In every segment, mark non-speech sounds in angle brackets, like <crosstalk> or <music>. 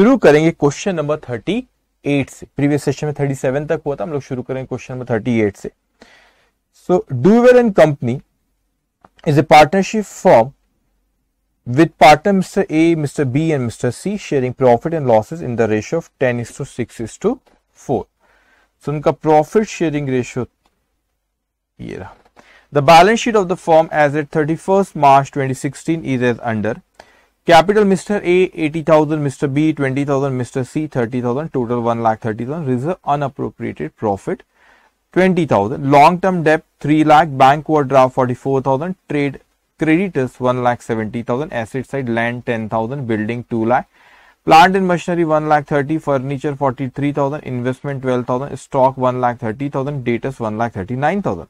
शुरू करेंगे question number thirty eight से प्रीवियस सेशन में थर्टी सेवन तक हुआ था हम लोग शुरू करेंगे क्वेश्चन नंबर थर्टी एट से so Dover and company is a partnership firm with partner Mister A Mister B and Mister C sharing profit and losses in the ratio of ten is to six is to four so उनका profit sharing ratio ये रहा the balance sheet of the firm as at thirty first March twenty sixteen is as under Capital Mr. A 80,000, Mr. B 20,000, Mr. C 30,000, total 1 lakh 30,000, reserve unappropriated profit 20,000, long term debt 3 lakh, bank overdraft 44,000, trade creditors 1 lakh 70,000, asset side land 10,000, building 2 lakh, plant and machinery 1 lakh 30, furniture 43,000, investment 12,000, stock 1 lakh 30,000, debtors 1 lakh 39,000.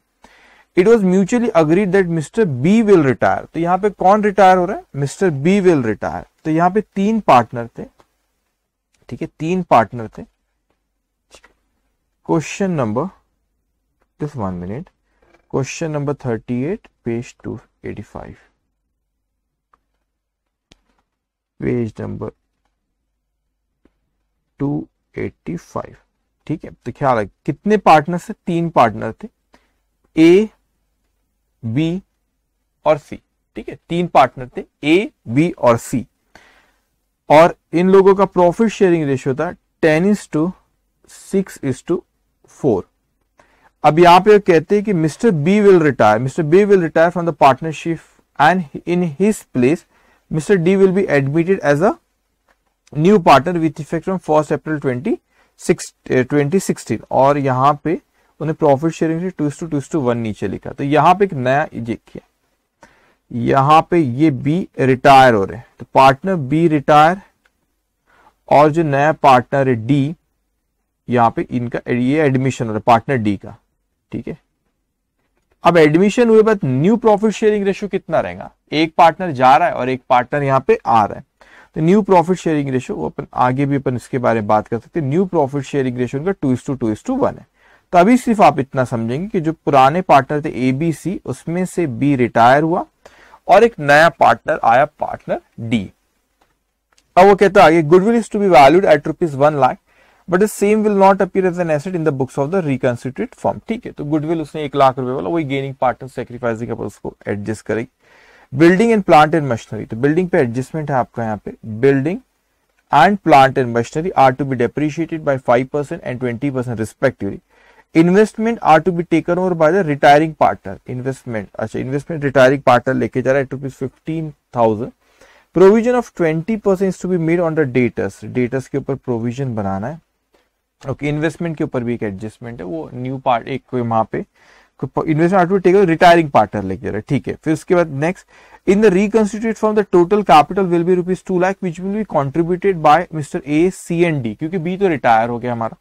It was mutually agreed that Mister B will retire तो यहाँ पे कौन retire हो रहा है mister B will retire तो यहाँ पे तीन पार्टनर थे ठीक है तीन पार्टनर थे question number this one minute question number thirty eight page two eighty five page number two eighty five ठीक है तो ख्याल है कितने पार्टनर थे तीन पार्टनर थे ए बी और सी ठीक है तीन पार्टनर थे ए बी और सी और इन लोगों का प्रॉफिट शेयरिंग रेशियो था ten is to six is to four अब यहां पर कहते हैं कि Mister B will retire Mister B will retire from the partnership and in his place Mister D will be admitted as a new partner with effect from first April twenty six twenty sixteen और यहां पे उन्हें profit sharing से two to to to one नीचे लिखा तो यहां पे एक नया देखिए यहां पे ये बी रिटायर हो रहे हैं तो पार्टनर बी रिटायर और जो नया पार्टनर है डी यहां पे इनका ये एडमिशन हो रहा है पार्टनर डी का ठीक है अब एडमिशन हुए बाद न्यू प्रॉफिट शेयरिंग रेशो कितना रहेगा एक पार्टनर जा रहा है और एक पार्टनर यहां पे आ रहा है तो न्यू प्रॉफिट शेयरिंग रेशो अपन आगे भी अपन इसके बारे में बात कर सकते हैं न्यू प्रॉफिट शेयरिंग रेशो इनका two is to two is to one है तभी सिर्फ आप इतना समझेंगे कि जो पुराने पार्टनर थे ए बी सी उसमें से बी रिटायर हुआ और एक नया पार्टनर आया पार्टनर डी अब वो कहता है goodwill is to be valued at rupees one lakh but same will not appear as an asset in the books of the reconstituted firm ठीक है तो गुडविल उसने एक लाख रुपए वाला वही गेनिंग पार्टनर सेक्रीफाइसिंग उसको एडजस्ट करेगी building and plant and machinery तो बिल्डिंग पे एडजस्टमेंट है आपका यहाँ पे building and plant and machinery are to be depreciated by five percent and twenty percent respectively investment are to be taken over by the retiring partner investment अच्छा investment retiring partner लेके जा रहा है rupees fifteen thousand provision of twenty percent to be made on the डेटस debtors के ऊपर provision बनाना है okay okay, investment के ऊपर भी एक एडजस्टमेंट है वो न्यू पार्ट एक कोई वहां पे investment are to take retiring partner लेके जा रहा है ठीक है फिर उसके बाद next in the reconstitute from the total capital will be rupees two lakh which will be contributed by mister A C and D क्योंकि बी तो रिटायर हो गया हमारा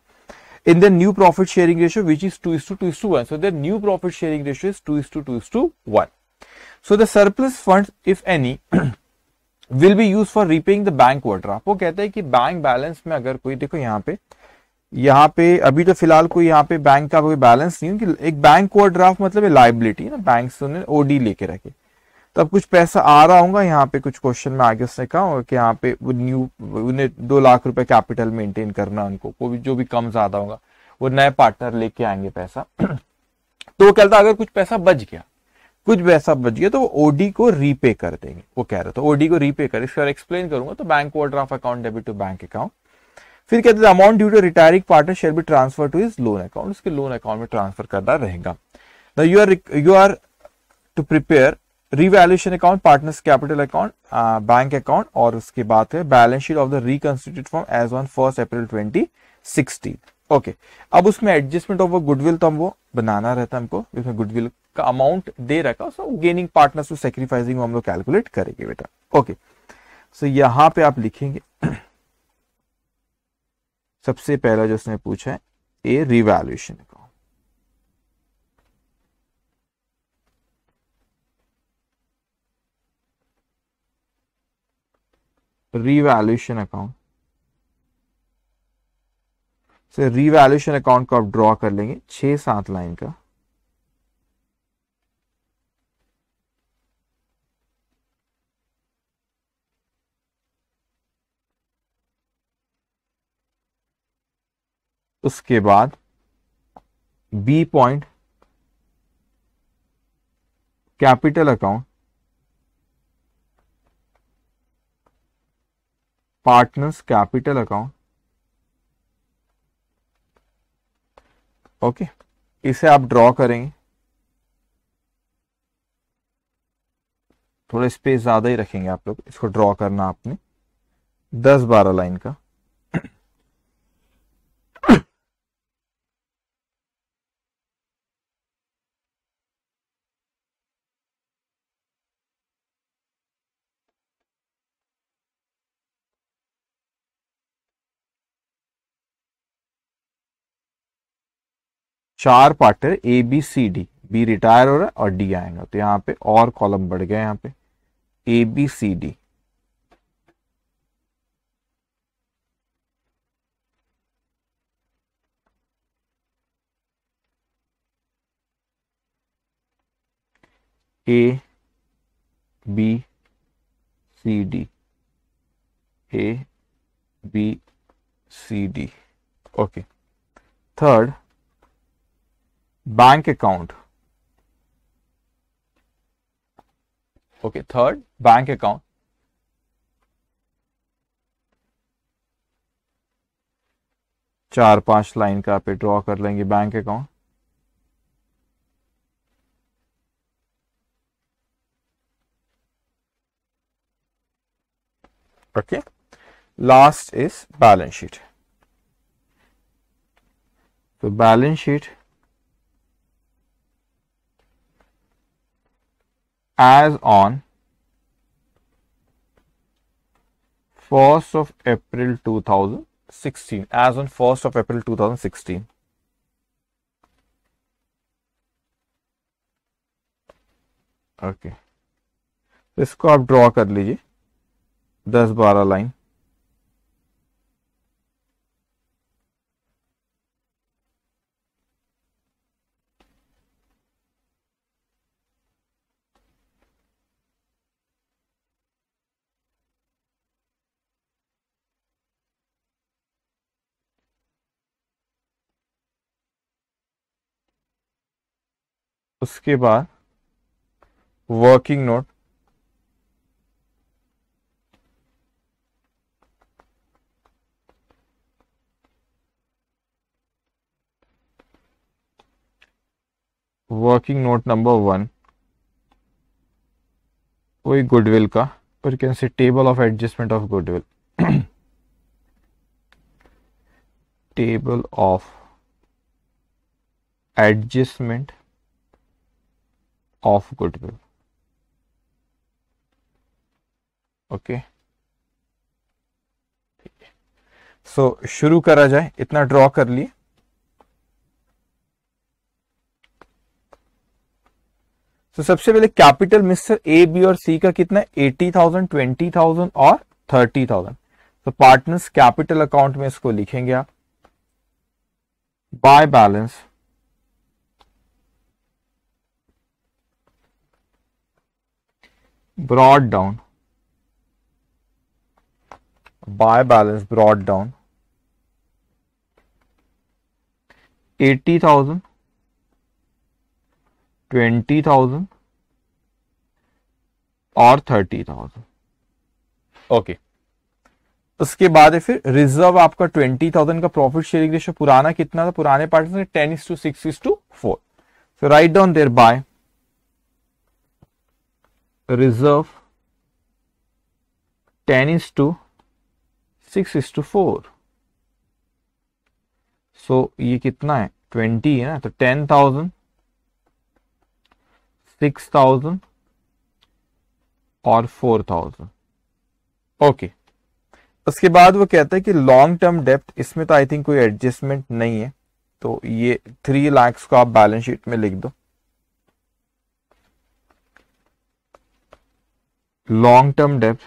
in their new profit sharing ratio, which is 2 is to 2 is to 1. So their new profit sharing ratio is 2 is to 2 is to 1. So the surplus funds, if any, will be used for repaying the bank order. आपको कहता है कि bank balance में अगर कोई देखो यहाँ पे यहाँ पे अभी तो फिलहाल कोई यहाँ पे बैंक का कोई बैलेंस नहीं कि एक बैंक को ड्राफ्ट मतलब लाइबिलिटी ना बैंक से उन्होंने ओडी लेके रखे तब कुछ पैसा आ रहा होगा यहाँ पे कुछ क्वेश्चन में आगे उसने कहा कि यहाँ पे वो न्यू उन्हें दो लाख रुपए कैपिटल मेंटेन करना उनको वो भी जो भी कम ज्यादा होगा वो नए पार्टनर लेके आएंगे पैसा <clears throat> तो कहता अगर कुछ पैसा बच गया कुछ पैसा बच गया तो वो ओडी को रीपे कर देंगे वो कह रहे थे ओडी को रीपे कर इसके एक्सप्लेन करूंगा तो bank of account debit to bank account फिर कहते हैं amount due to retiring partner share भी transfer to is loan account उसके लोन अकाउंट में ट्रांसफर करना रहेगा you are you are to prepare revaluation account partners capital account bank account और उसके बाद है balance sheet of the reconstitute firm as on first April twenty okay अब उसमें एडजस्टमेंट ऑफ गुडविल तो हम वो बनाना रहता है हमको इसमें गुडविल का अमाउंट दे रखा so gaining partners to sacrificing हम लोग कैलकुलेट करेंगे बेटा ओके सो यहां पे आप लिखेंगे <clears throat> सबसे पहला जो उसने पूछा है A revaluation account revaluation account से रिवैल्यूशन अकाउंट को आप ड्रॉ कर लेंगे छह सात लाइन का उसके बाद B point capital account partners capital account okay इसे आप ड्रॉ करेंगे थोड़े स्पेस ज्यादा ही रखेंगे आप लोग इसको ड्रॉ करना आपने दस बारह लाइन का चार partner A B C D B retire हो रहा है और डी आएगा तो यहां पे और कॉलम बढ़ गया यहां पे A B C D A B C D A B C D okay third bank account okay third bank account चार पांच लाइन का पे ड्रॉ कर लेंगे bank account okay last is balance sheet तो balance sheet as on 1st of April 2016 as on 1st of April 2016 okay okay. इसको आप draw कर लीजिए दस बारह लाइन उसके बाद working note working note number one वही गुडविल का और कैन से table of adjustment of goodwill table of adjustment of goodwill okay so शुरू करा जाए इतना ड्रॉ कर लिए तो सबसे पहले कैपिटल मिस्टर ए बी और सी का कितना एटी थाउजेंड ट्वेंटी थाउजेंड और थर्टी थाउजेंड तो पार्टनर्स कैपिटल अकाउंट में इसको लिखेंगे आप by balance brought down by balance brought down 80,000 20,000 और 30,000 ओके उसके बाद फिर रिजर्व आपका 20,000 का प्रॉफिट शेयरिंग रेशियो पुराना कितना था पुराने पार्टनर में ten is to six is to four so write down there by reserve 10 is to 6 is to 4 so so, ये कितना है 20 है ना तो 10,000 6,000 और 4,000 ओके उसके बाद वो कहता है कि लॉन्ग टर्म डेप्थ इसमें तो आई थिंक कोई एडजस्टमेंट नहीं है तो ये थ्री लैक्स को आप बैलेंस शीट में लिख दो long term debt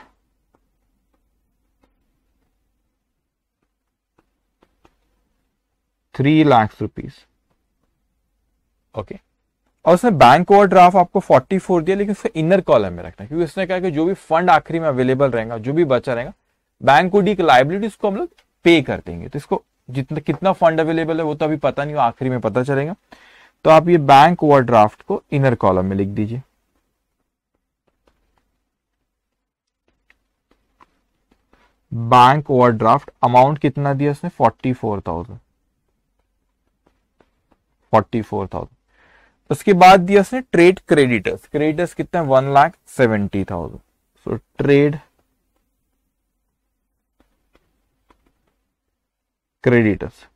three lakh rupees okay और उसने बैंक ओवर ड्राफ्ट आपको 44 दिया लेकिन उसका इनर कॉलम में रखना क्योंकि उसने कहा कि जो भी फंड आखिरी में अवेलेबल रहेगा जो भी बचा रहेगा बैंक को डी लाइबिलिटी उसको हम लोग पे कर देंगे तो इसको जितना कितना फंड अवेलेबल है वो तो अभी पता नहीं आखिरी में पता चलेगा तो आप ये बैंक ओवर ड्राफ्ट को इनर कॉलम में लिख दीजिए बैंक ओवरड्राफ्ट अमाउंट कितना दिया उसने forty four thousand forty four thousand उसके बाद दिया उसने ट्रेड क्रेडिटर्स क्रेडिटर्स कितना one lakh seventy thousand so trade creditors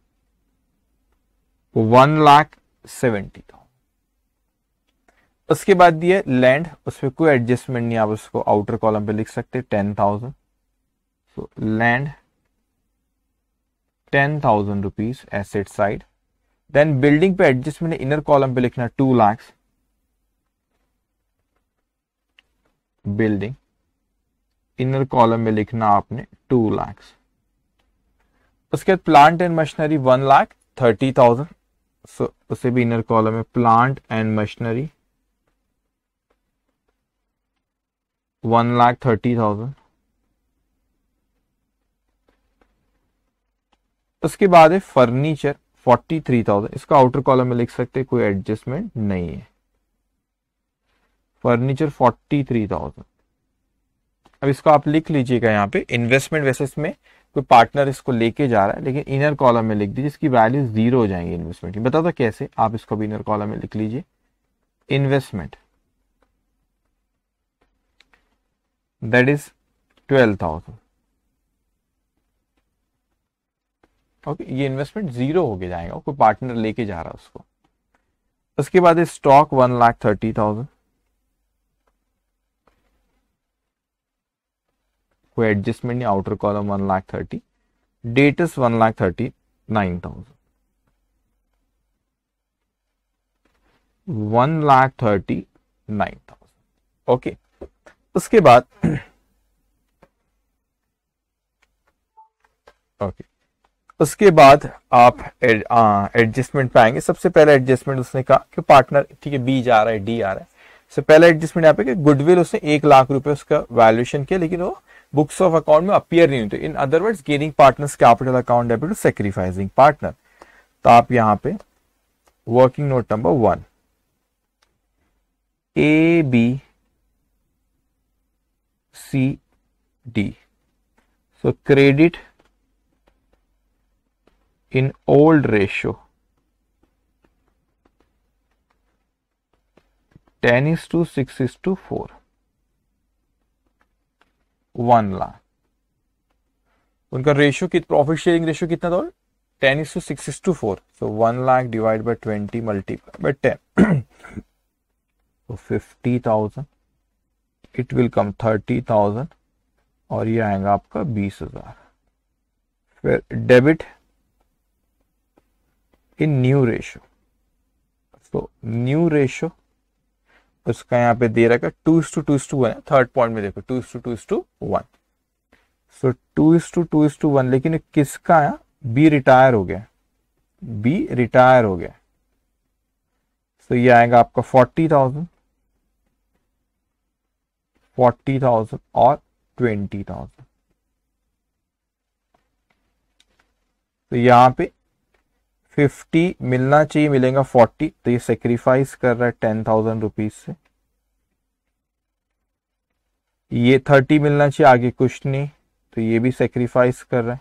one lakh seventy thousand उसके बाद दिया लैंड उसमें कोई एडजस्टमेंट नहीं आप उसको आउटर कॉलम पे लिख सकते ten thousand so land 10000 rupees asset side then building पे एडजस्ट मैंने इनर कॉलम पे लिखना two lakh building inner column में लिखना आपने टू लाख उसके बाद plant and machinery one lakh thirty thousand so उसे भी इनर कॉलम में plant and machinery one lakh thirty thousand उसके बाद है फर्नीचर 43,000 इसका आउटर कॉलम में लिख सकते हैं कोई एडजस्टमेंट नहीं है फर्नीचर 43,000 अब इसको आप लिख लीजिएगा यहाँ पे इन्वेस्टमेंट वैसे इसमें कोई पार्टनर इसको लेके जा रहा है लेकिन इनर कॉलम में लिख दीजिए इसकी वैल्यू जीरो हो जाएंगी इन्वेस्टमेंट की बता दो तो कैसे आप इसको भी इनर कॉलम में लिख लीजिए investment that is twelve thousand okay ये इन्वेस्टमेंट जीरो होके जाएगा कोई पार्टनर लेके जा रहा है उसको उसके बाद stock one lakh thirty thousand कोई एडजस्टमेंट नहीं outer column one lakh thirty debtors one lakh thirty nine thousand one lakh thirty nine thousand okay उसके बाद ओके <clears throat> okay. उसके बाद आप एडजस्टमेंट पाएंगे सबसे पहले एडजस्टमेंट उसने कहा कि पार्टनर ठीक है बी जा रहा है डी आ रहा है सबसे पहले एडजस्टमेंट यहाँ पे गुडविल उसने एक लाख रुपए उसका वैल्यूएशन किया लेकिन वो बुक्स ऑफ अकाउंट में अपियर नहीं होते in otherwise gaining partners capital account debit to sacrificing partner तो आप यहाँ पे working note number one A B C D so credit in old ratio 10 is to 6 is to 4 one lakh उनका ratio kit profit sharing ratio कितना dol ten is to 6 is to four so one lakh divide by twenty multiply by ten so fifty thousand it will come thirty thousand और ये आएगा आपका बीस हजार फिर debit in new ratio तो new ratio उसका यहां पे दे रखा two is to two is to one third point में देखो two is to two is to one so two is to two is to one लेकिन किसका है बी रिटायर हो गया बी रिटायर हो गया सो so, ये आएगा आपका फोर्टी थाउजेंड फोर्टी थाउजेंड और ट्वेंटी थाउजेंड तो यहां पे फिफ्टी मिलना चाहिए मिलेगा फोर्टी तो ये सेक्रीफाइस कर रहा है टेन थाउजेंड रुपीज से ये थर्टी मिलना चाहिए आगे कुछ नहीं तो ये भी सेक्रीफाइस कर रहा है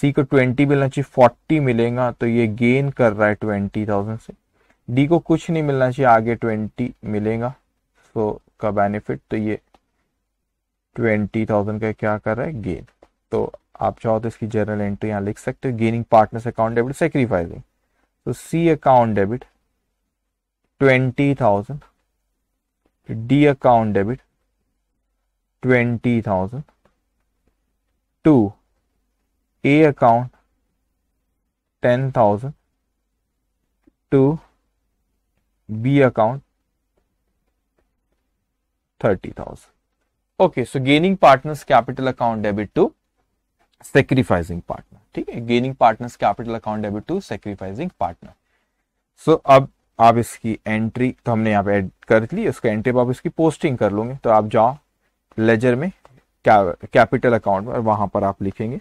सी को ट्वेंटी मिलना चाहिए फोर्टी मिलेगा तो ये गेन कर रहा है ट्वेंटी थाउजेंड से डी को कुछ नहीं मिलना चाहिए आगे ट्वेंटी मिलेगा सो का बेनिफिट तो ये ट्वेंटी थाउजेंड का क्या कर रहा है गेन तो आप चाहो तो इसकी जनरल एंट्री यहां लिख सकते हो gaining partners account debit sacrificing तो C account debit twenty thousand D account debit twenty thousand to A account ten thousand to B account thirty thousand okay so gaining partners capital account debit to sacrificing partner ठीक है gaining partners capital account debit to sacrificing partner so अब आप इसकी entry तो हमने यहाँ पे add कर ली उसका एंट्री आप इसकी पोस्टिंग कर लोगे तो आप जाओ लेजर में कैपिटल अकाउंट में वहां पर आप लिखेंगे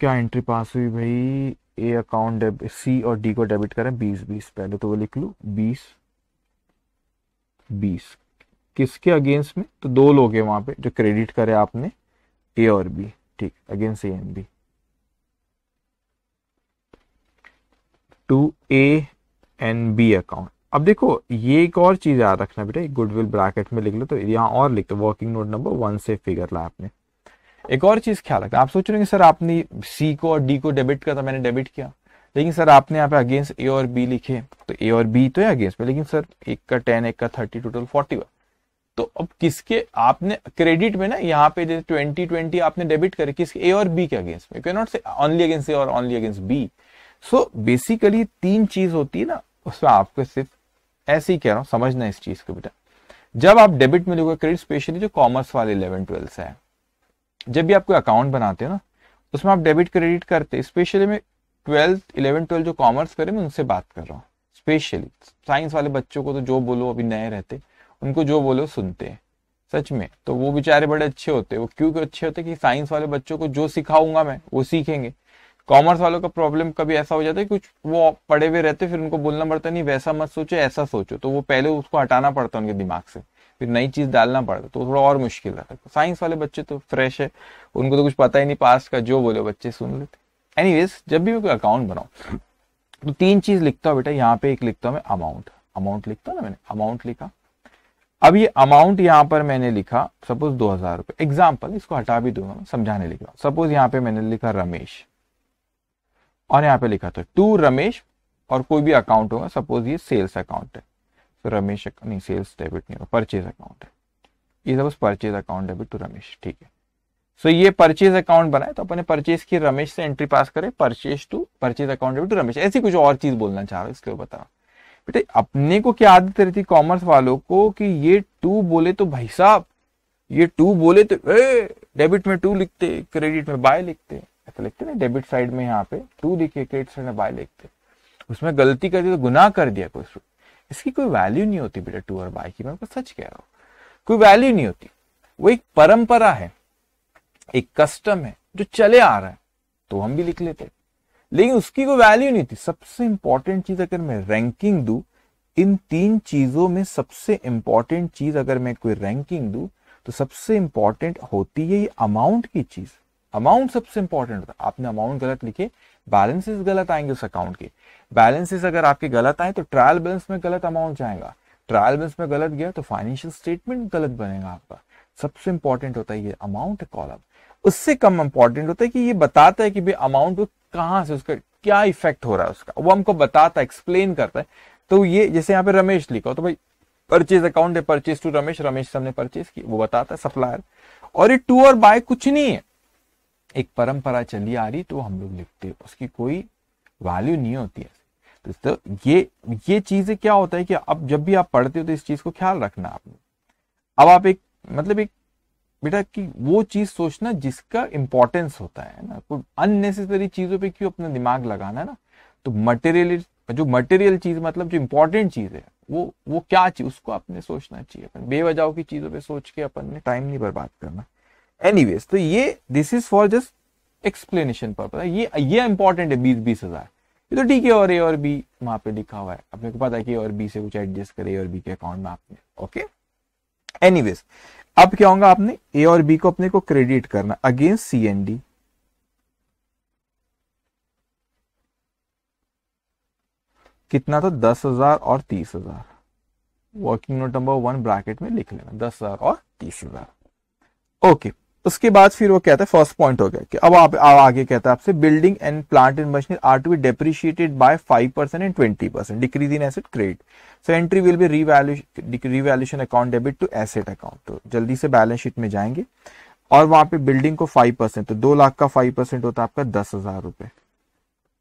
क्या एंट्री पास हुई भाई ए अकाउंट डेबिट सी और डी को डेबिट करें बीस बीस पहले तो वो लिख लू बीस बीस किसके अगेंस्ट में तो दो लोग हैं वहां पे जो क्रेडिट करे आपने ए और बी ठीक again and B to A and B account अब देखो ये एक और चीज याद रखना बेटा गुडविल ब्रैकेट में लिख लो तो यहाँ और लिख दो वर्किंग नोट नंबर वन से फिगर ला आपने एक और चीज ख्याल रखना आप सोच रहे सर आपने सी को और डी को डेबिट किया था तो मैंने डेबिट किया लेकिन सर आपने यहाँ पे अगेंस्ट ए और बी लिखे तो ए और बी तो है अगेंस्ट में लेकिन सर एक का टेन एक का थर्टी टोटल फोर्टी वन तो अब किसके आपने क्रेडिट में ना यहाँ पे जैसे ट्वेंटी ट्वेंटी आपने डेबिट करे किसके ए और बी के अगेंस्ट में नॉट से ऑनली अगेंस्ट ए और only against B so basically तीन चीज होती है ना उसमें आपको सिर्फ ऐसे ही कह रहा हूं समझना इस चीज को बेटा जब आप डेबिट में लोगे क्रेडिट स्पेशली जो कॉमर्स वाले इलेवन ट्वेल्थ से है जब भी आप कोई अकाउंट बनाते हो ना उसमें आप डेबिट क्रेडिट करते स्पेशली मैं ट्वेल्थ इलेवन ट्वेल्थ जो कॉमर्स करे मैं उनसे बात कर रहा हूँ स्पेशली साइंस वाले बच्चों को तो जो बोलो अभी नए रहते उनको जो बोलो सुनते हैं सच में तो वो बेचारे बड़े अच्छे होते वो क्यों अच्छे होते कि साइंस वाले बच्चों को जो सिखाऊंगा मैं वो सीखेंगे कॉमर्स वालों का प्रॉब्लम कभी ऐसा हो जाता है कुछ वो पढ़े हुए रहते फिर उनको बोलना पड़ता नहीं वैसा मत सोचो ऐसा सोचो तो वो पहले उसको हटाना पड़ता उनके दिमाग से फिर नई चीज डालना पड़ता तो थोड़ा और मुश्किल रहता है साइंस तो वाले बच्चे तो फ्रेश है उनको तो कुछ पता ही नहीं पास्ट का जो बोले बच्चे सुन लेते एनी जब भी मैं कोई अकाउंट बनाऊ तो तीन चीज लिखता हूँ बेटा यहाँ पे एक लिखता हूँ मैं अमाउंट अमाउंट लिखता ना मैंने अमाउंट लिखा अब ये अमाउंट यहां पर मैंने लिखा सपोज दो हजार रुपए एग्जाम्पल इसको हटा भी दूंगा समझाने लिखा सपोज यहां पे मैंने लिखा रमेश और यहां पे लिखा था तो टू रमेश और कोई भी अकाउंट होगा सपोज ये सेल्स अकाउंट है तो रमेश नहीं सेल्स डेबिट नहीं होगा परचेज अकाउंट है ये suppose purchase account debit to Ramesh ठीक है सो so, ये परचेज अकाउंट बनाए तो अपने परचेज की रमेश से एंट्री पास करें purchase to purchase account debit to Ramesh ऐसी कुछ और चीज बोलना चाह रहा हूँ इसके बता बेटे अपने को क्या आदत रहती कॉमर्स वालों को कि ये टू बोले तो भाई साहब ये टू बोले तो ए डेबिट में टू लिखते क्रेडिट में बाय लिखते ऐसा लिखते ना डेबिट साइड में यहाँ पे टू लिखे क्रेडिट साइड में बाय लिखते उसमें गलती कर दी तो गुना कर दिया कोई इसकी कोई वैल्यू नहीं होती बेटा टू और बाय की मैं सच कह रहा हूँ कोई वैल्यू नहीं होती वो एक परंपरा है एक कस्टम है जो चले आ रहा है तो हम भी लिख लेते हैं लेकिन उसकी कोई वैल्यू नहीं थी सबसे इंपॉर्टेंट चीज अगर मैं रैंकिंग दू इन तीन चीजों में सबसे इंपॉर्टेंट चीज अगर मैं कोई रैंकिंग दू तो सबसे इंपॉर्टेंट होती है ये अमाउंट की चीज अमाउंट सबसे इंपॉर्टेंट होता है आपने अमाउंट गलत लिखे बैलेंसेस गलत आएंगे उस अकाउंट के बैलेंसेस अगर आपके गलत आए तो ट्रायल बैलेंस में गलत अमाउंट जाएगा ट्रायल बैलेंस में गलत गया तो फाइनेंशियल स्टेटमेंट गलत बनेगा आपका सबसे इंपॉर्टेंट होता है ये अमाउंट कॉलम उससे कम इंपॉर्टेंट होता है कि ये बताता है कि भाई अमाउंट कहाँ से उसका क्या इफेक्ट हो रहा है उसका वो हमको बताता है एक्सप्लेन करता है तो ये जैसे यहाँ पे रमेश लिखो तो भाई परचेज अकाउंट है परचेज टू रमेश रमेश से हमने परचेज की वो बताता है सप्लायर और ये टू और बाय कुछ नहीं है एक परंपरा चली आ रही तो हम लोग लिखते हैं उसकी कोई वैल्यू नहीं होती है तो ये ये चीजें क्या होता है कि अब जब भी आप पढ़ते हो तो इस चीज को ख्याल रखना आपने अब आप एक मतलब एक बेटा कि वो चीज सोचना जिसका इंपॉर्टेंस होता है ना कोई अननेसेसरी चीजों पे क्यों अपना दिमाग लगाना है ना तो मटेरियल जो मटेरियल चीज मतलब जो इंपॉर्टेंट चीज है वो वो क्या चीज उसको आपने सोचना चाहिए अपन बेवजह की चीजों पे सोच के अपन ने टाइम नहीं बर्बाद करना एनीवेज तो ये this is for just explanation purpose ये ये इंपॉर्टेंट है बीस बीस हजार ये तो ठीक है और ए और बी वहां पे लिखा हुआ है अपने को पता है कि और बी से कुछ एडजस्ट करे और बी के अकाउंट में आपने ओके एनीवेज अब क्या होगा आपने ए और बी को अपने को क्रेडिट करना अगेंस्ट सी एंड डी कितना था दस हजार और तीस हजार working note number one bracket में लिख लेना दस हजार और तीस हजार ओके उसके बाद फिर वो कहता है फर्स्ट पॉइंट हो गया कि अब आप अब आगे कहता है आपसे building and plant and machinery are to be depreciated by 5 percent and twenty percent decrease in asset credit so entry will be revaluation account debit to asset account तो जल्दी से बैलेंस शीट में जाएंगे और वहां पे बिल्डिंग को five percent तो दो लाख का फाइव परसेंट होता है आपका दस हजार रुपए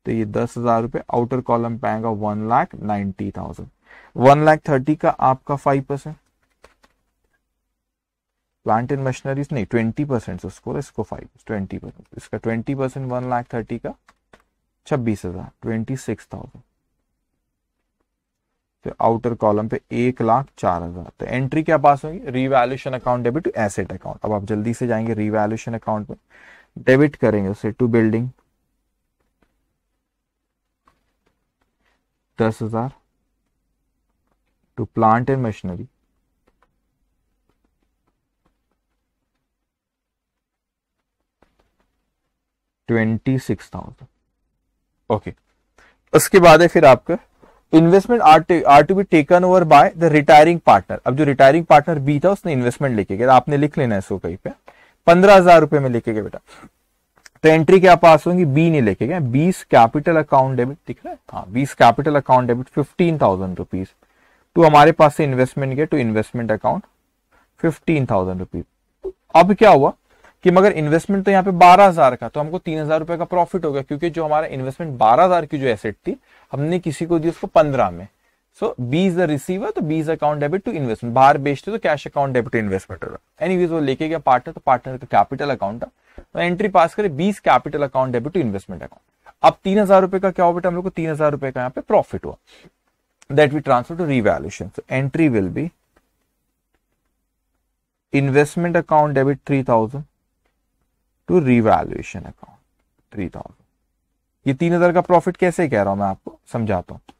तो ये दस हजार रुपए आउटर कॉलम पे आएगा one lakh ninety thousand one lakh thirty का आपका five percent plant and machineries नहीं ट्वेंटी परसेंट उसको इसको फाइव ट्वेंटी परसेंट इसका twenty percent one lakh thirty का छब्बीस हजार ट्वेंटी सिक्स थाउजेंड तो आउटर कॉलम पे एक लाख चार हजार तो एंट्री क्या पास होगी revaluation account debit to asset account अब आप जल्दी से जाएंगे रिवैल्यूशन अकाउंट में डेबिट करेंगे उसे टू बिल्डिंग दस हजार to plant and machinery twenty six thousand okay उसके बाद है फिर आपका investment are are to be taken over by the retiring partner अब जो रिटायरिंग पार्टनर बी था उसने इन्वेस्टमेंट लेके गया आपने लिख लेना है सो कहीं पे पंद्रह हजार रुपए में लेके गए बेटा तो एंट्री क्या पास होगी बी नहीं लेके गए बीस कैपिटल अकाउंट डेबिट दिख रहा है हाँ B's capital account debit fifteen thousand rupees to हमारे पास से इन्वेस्टमेंट गया to investment account fifteen thousand rupees अब क्या हुआ कि मगर इन्वेस्टमेंट तो यहाँ पे बारह हजार का तो हमको तीन हजार रुपए का प्रॉफिट हो गया क्योंकि जो हमारा इन्वेस्टमेंट बारह हजार की जो एसेट थी हमने किसी को दी उसको पंद्रह में so B is the receiver तो B's account debit to investment बाहर बेचते तो cash account debit to investment होगा एनी वो लेके गया पार्टनर तो पार्टनर का कैपिटल अकाउंट तो एंट्री पास करे B's capital account debit to investment account अब तीन हजार रुपए का क्या हो बेटा हम लोग को तीन हजार रुपए का यहाँ पे प्रॉफिट हुआ that we transfer to revaluation entry will be investment account debit three thousand to revaluation account three thousand ये तीन हजार का प्रॉफिट कैसे कह रहा हूं मैं आपको समझाता हूं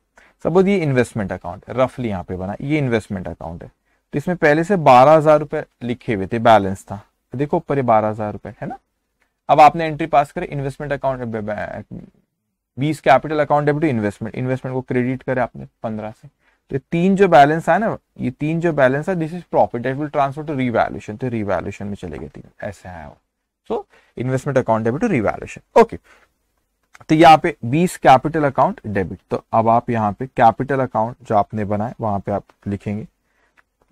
सपोज ये इन्वेस्टमेंट अकाउंट है रफली यहां पे बना ये इन्वेस्टमेंट अकाउंट है तो इसमें पहले से बारह हजार रुपए लिखे हुए थे बैलेंस था तो देखो ऊपर ये बारह हजार रुपए है ना अब आपने एंट्री पास करे investment account B's capital account debit investment investment को क्रेडिट करे आपने पंद्रह से तो तीन जो बैलेंस है ना ये तीन जो बैलेंस है this is profit that will transfer to revaluation तो रीवैल्यूशन में चले गए तीन ऐसे है वो so investment account debit to revaluation okay तो यहाँ पे 20 कैपिटल अकाउंट डेबिट तो अब आप यहाँ पे कैपिटल अकाउंट जो आपने बनाए वहां पे आप लिखेंगे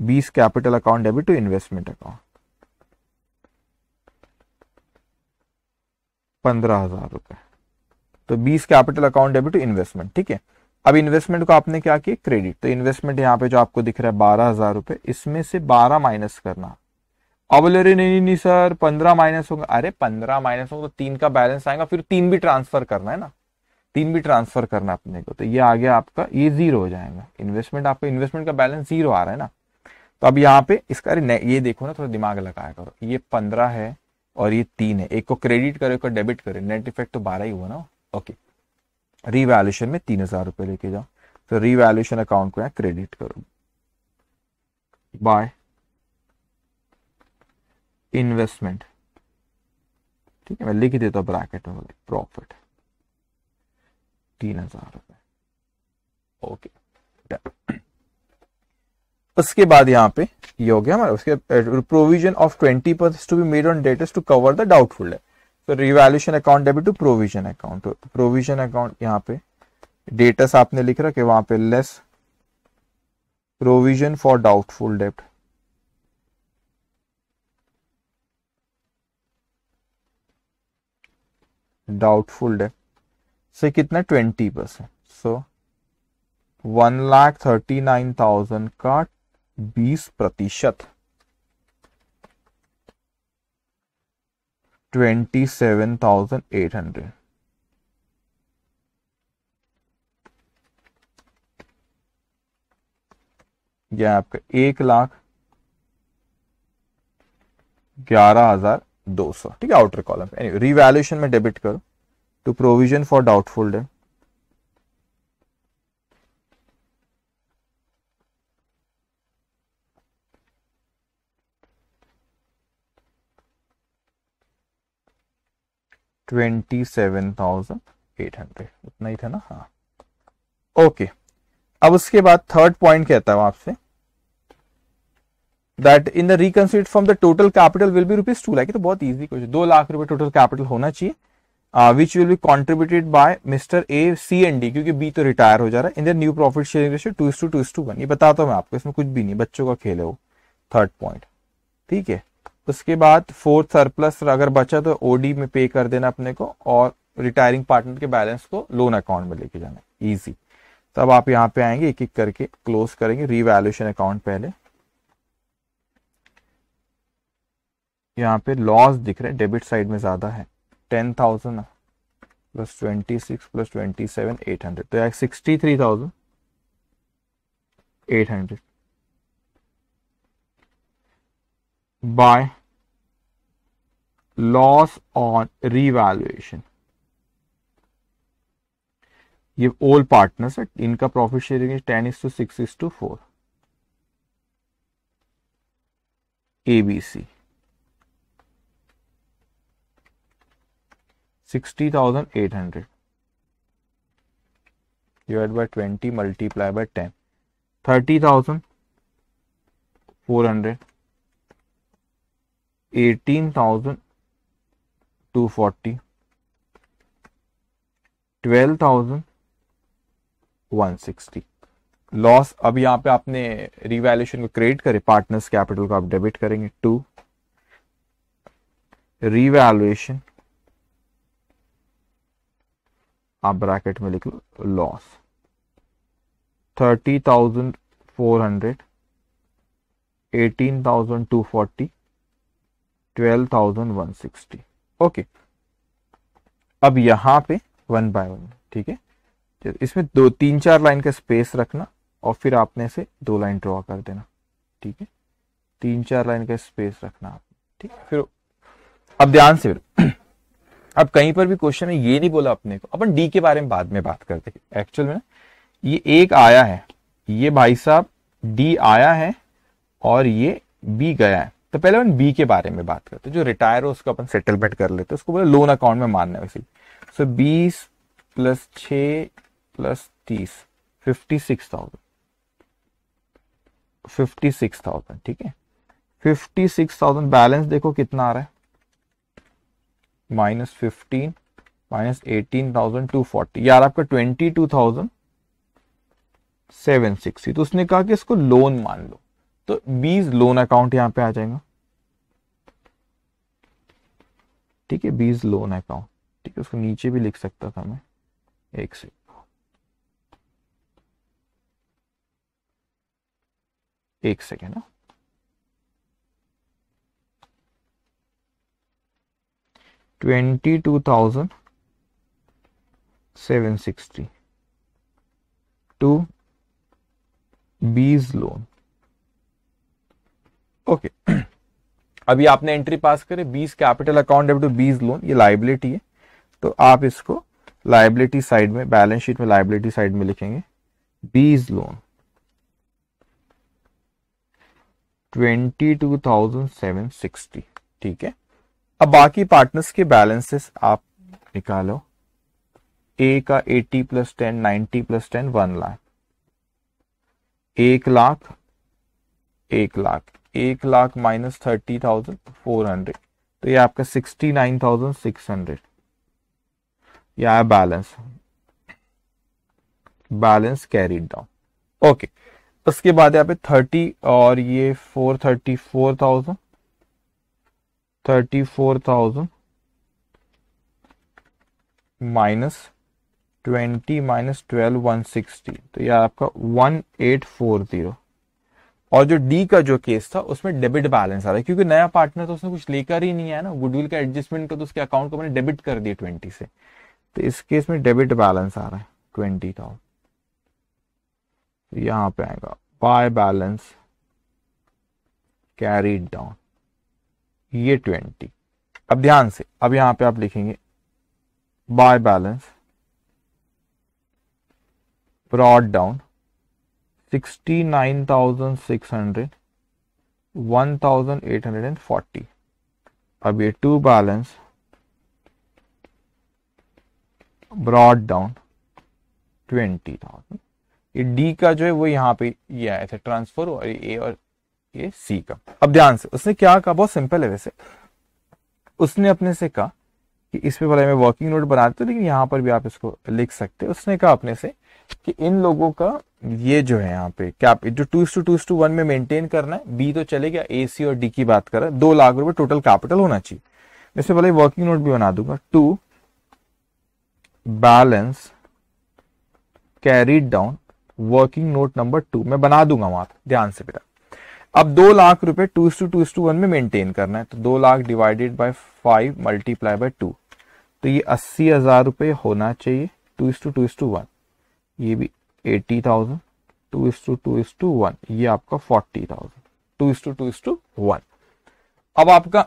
20 capital account debit to investment account पंद्रह हजार रुपए तो 20 capital account debit to investment ठीक है अब इन्वेस्टमेंट को आपने क्या किया क्रेडिट तो इन्वेस्टमेंट यहाँ पे जो आपको दिख रहा है बारह हजार रुपए इसमें से बारह माइनस करना अब बोले अरे नहीं नहीं सर पंद्रह माइनस होगा अरे पंद्रह माइनस होगा तो तीन का बैलेंस आएगा फिर तीन भी ट्रांसफर करना है ना तीन भी ट्रांसफर करना अपने को तो ये आ गया आपका ये जीरो हो जाएगा इन्वेस्टमेंट आपका इन्वेस्टमेंट का बैलेंस जीरो आ रहा है ना तो अब यहाँ पे इसका अरे ये देखो ना थोड़ा दिमाग लगाया करो ये पंद्रह है और ये तीन है एक को क्रेडिट करो एक को डेबिट करो नेट इफेक्ट तो बारह ही हुआ ना ओके रिवैल्यूशन में तीन हजार रुपये लेके जाओ तो रिवैल्यूशन अकाउंट को यहाँ क्रेडिट करो बाय इन्वेस्टमेंट ठीक है मैं लिख देता हूं ब्रैकेट में प्रॉफिट तीन हजार रुपए ओके उसके बाद यहाँ पे ये हो गया हमारा उसके provision of twenty percent to be made on debtors to cover the doubtful तो revaluation account debit to provision account provision account यहाँ पे डेटस आपने लिख रहा है वहां पे लेस प्रोविजन फॉर डाउटफुल डेप्ट डाउटफुल है सो कितना twenty percent so one lakh thirty nine thousand का बीस प्रतिशत twenty seven thousand eight hundred यह आपका एक लाख ग्यारह हजार दो सौ ठीक है आउटर कॉलम anyway, रिवैल्यूशन में डेबिट करो to provision for doubtful debt twenty seven thousand eight hundred उतना ही था ना हाँ ओके okay. अब उसके बाद थर्ड पॉइंट कहता हूं आपसे that in the reconstituted from the total capital will be rupees two lakh तो बहुत ईजी क्वेश्चन दो लाख रुपए टोटल कैपिटल होना चाहिए which will be contributed by mister A C and D क्योंकि बी तो रिटायर हो जा रहा है in the new profit sharing ratio two to to to one ये बताता तो हूँ मैं आपको इसमें कुछ भी नहीं बच्चों का खेल है वो थर्ड पॉइंट ठीक है उसके बाद फोर्थ सरप्लस अगर बचा तो ओडी में पे कर देना अपने को और रिटायरिंग पार्टनर के बैलेंस को लोन अकाउंट में लेके जाना इजी तब आप यहाँ पे आएंगे एक एक करके क्लोज करेंगे रिवैल्यूशन अकाउंट पहले यहाँ पे लॉस दिख रहे हैं डेबिट साइड में ज़्यादा है ten thousand plus twenty six plus twenty seven eight hundred तो यार sixty three thousand eight hundred by loss on revaluation ये ओल्ड पार्टनर्स है इनका profit sharing ten is to six is to four A B C sixty thousand eight hundred divide by twenty multiply by ten thirty thousand four hundred eighteen thousand two forty twelve thousand one sixty loss अब यहां पे आपने revaluation को create करे partners capital को आप debit करेंगे to revaluation आप ब्रैकेट में लिख लो loss thirty thousand four hundred eighteen thousand two forty twelve thousand one sixty okay अब यहां पे वन बाय वन ठीक है इसमें दो तीन चार लाइन का स्पेस रखना और फिर आपने इसे दो लाइन ड्रॉ कर देना ठीक है तीन चार लाइन का स्पेस रखना आप ठीक फिर अब ध्यान से फिर अब कहीं पर भी क्वेश्चन में ये नहीं बोला अपने को अपन डी के बारे में बाद में बात करते हैं एक्चुअल में ये एक आया है ये भाई साहब डी आया है और ये बी गया है तो पहले अपन बी के बारे में बात करते हैं जो रिटायर हो उसको अपन सेटलमेंट कर लेते हैं उसको बोले लोन अकाउंट में मानना है वैसे सो बीस प्लस छ प्लस तीस fifty six thousand fifty six thousand ठीक है फिफ्टी सिक्स थाउजेंड बैलेंस देखो कितना आ रहा है minus fifteen minus eighteen thousand two forty यार आपका twenty two thousand seven sixty तो उसने कहा कि इसको लोन मान लो तो बीस लोन अकाउंट यहां पे आ जाएगा ठीक है बीस लोन अकाउंट ठीक है उसको नीचे भी लिख सकता था मैं एक से एक सेकेंड ना हाँ। Twenty two thousand seven sixty to B's loan okay अभी आपने एंट्री पास करे B's capital account debit to B's loan ये लाइबिलिटी है तो आप इसको लाइबिलिटी साइड में बैलेंस शीट में लाइबिलिटी साइड में लिखेंगे B's loan twenty two thousand seven sixty ठीक है अब बाकी पार्टनर्स के बैलेंसेस आप निकालो ए का 80 plus ten ninety plus ten one lakh एक लाख एक लाख एक lakh minus thirty thousand four hundred तो ये आपका sixty nine thousand six hundred या balance balance carried down okay उसके बाद यहाँ पे थर्टी और ये four thirty four thousand thirty four thousand minus twenty minus twelve one sixty तो यह आपका वन एट फोर जीरो और जो डी का जो केस था उसमें डेबिट बैलेंस आ रहा है क्योंकि नया पार्टनर तो उसने कुछ लेकर ही नहीं है ना गुडविल का एडजस्टमेंट का तो उसके अकाउंट को मैंने डेबिट कर दिया ट्वेंटी से तो इस केस में डेबिट बैलेंस आ रहा है ट्वेंटी थाउजेंड यहां पे आएगा बाय बैलेंस कैरीड डाउन ये ट्वेंटी अब ध्यान से अब यहां पे आप लिखेंगे by balance brought down sixty nine thousand six hundred one thousand eight hundred and forty अब ये to balance brought down twenty thousand ये डी का जो है वो यहां पे ये आया था ट्रांसफर और ए और ये सी का अब ध्यान से उसने क्या कहा बहुत सिंपल है वैसे उसने अपने से कहा कि इस पे भले में वर्किंग नोट बनाते लेकिन यहां पर भी आप इसको लिख सकते उसने कहा अपने से कि इन लोगों का ये जो है यहाँ पे क्या जो two to to to one में मेंटेन करना है बी तो चले गया ए सी और डी की बात कर रहा है दो लाख रुपए टोटल कैपिटल होना चाहिए इससे पहले वर्किंग नोट भी बना दूंगा to balance carried down working note number two मैं बना दूंगा वहां ध्यान से बेटा अब दो लाख रुपए two to to to one में मेंटेन करना है तो दो लाख divided by five multiply by two तो ये अस्सी हजार रुपये होना चाहिए two to to to one ये भी eighty thousand two to to to one ये आपका forty thousand two to to to one अब आपका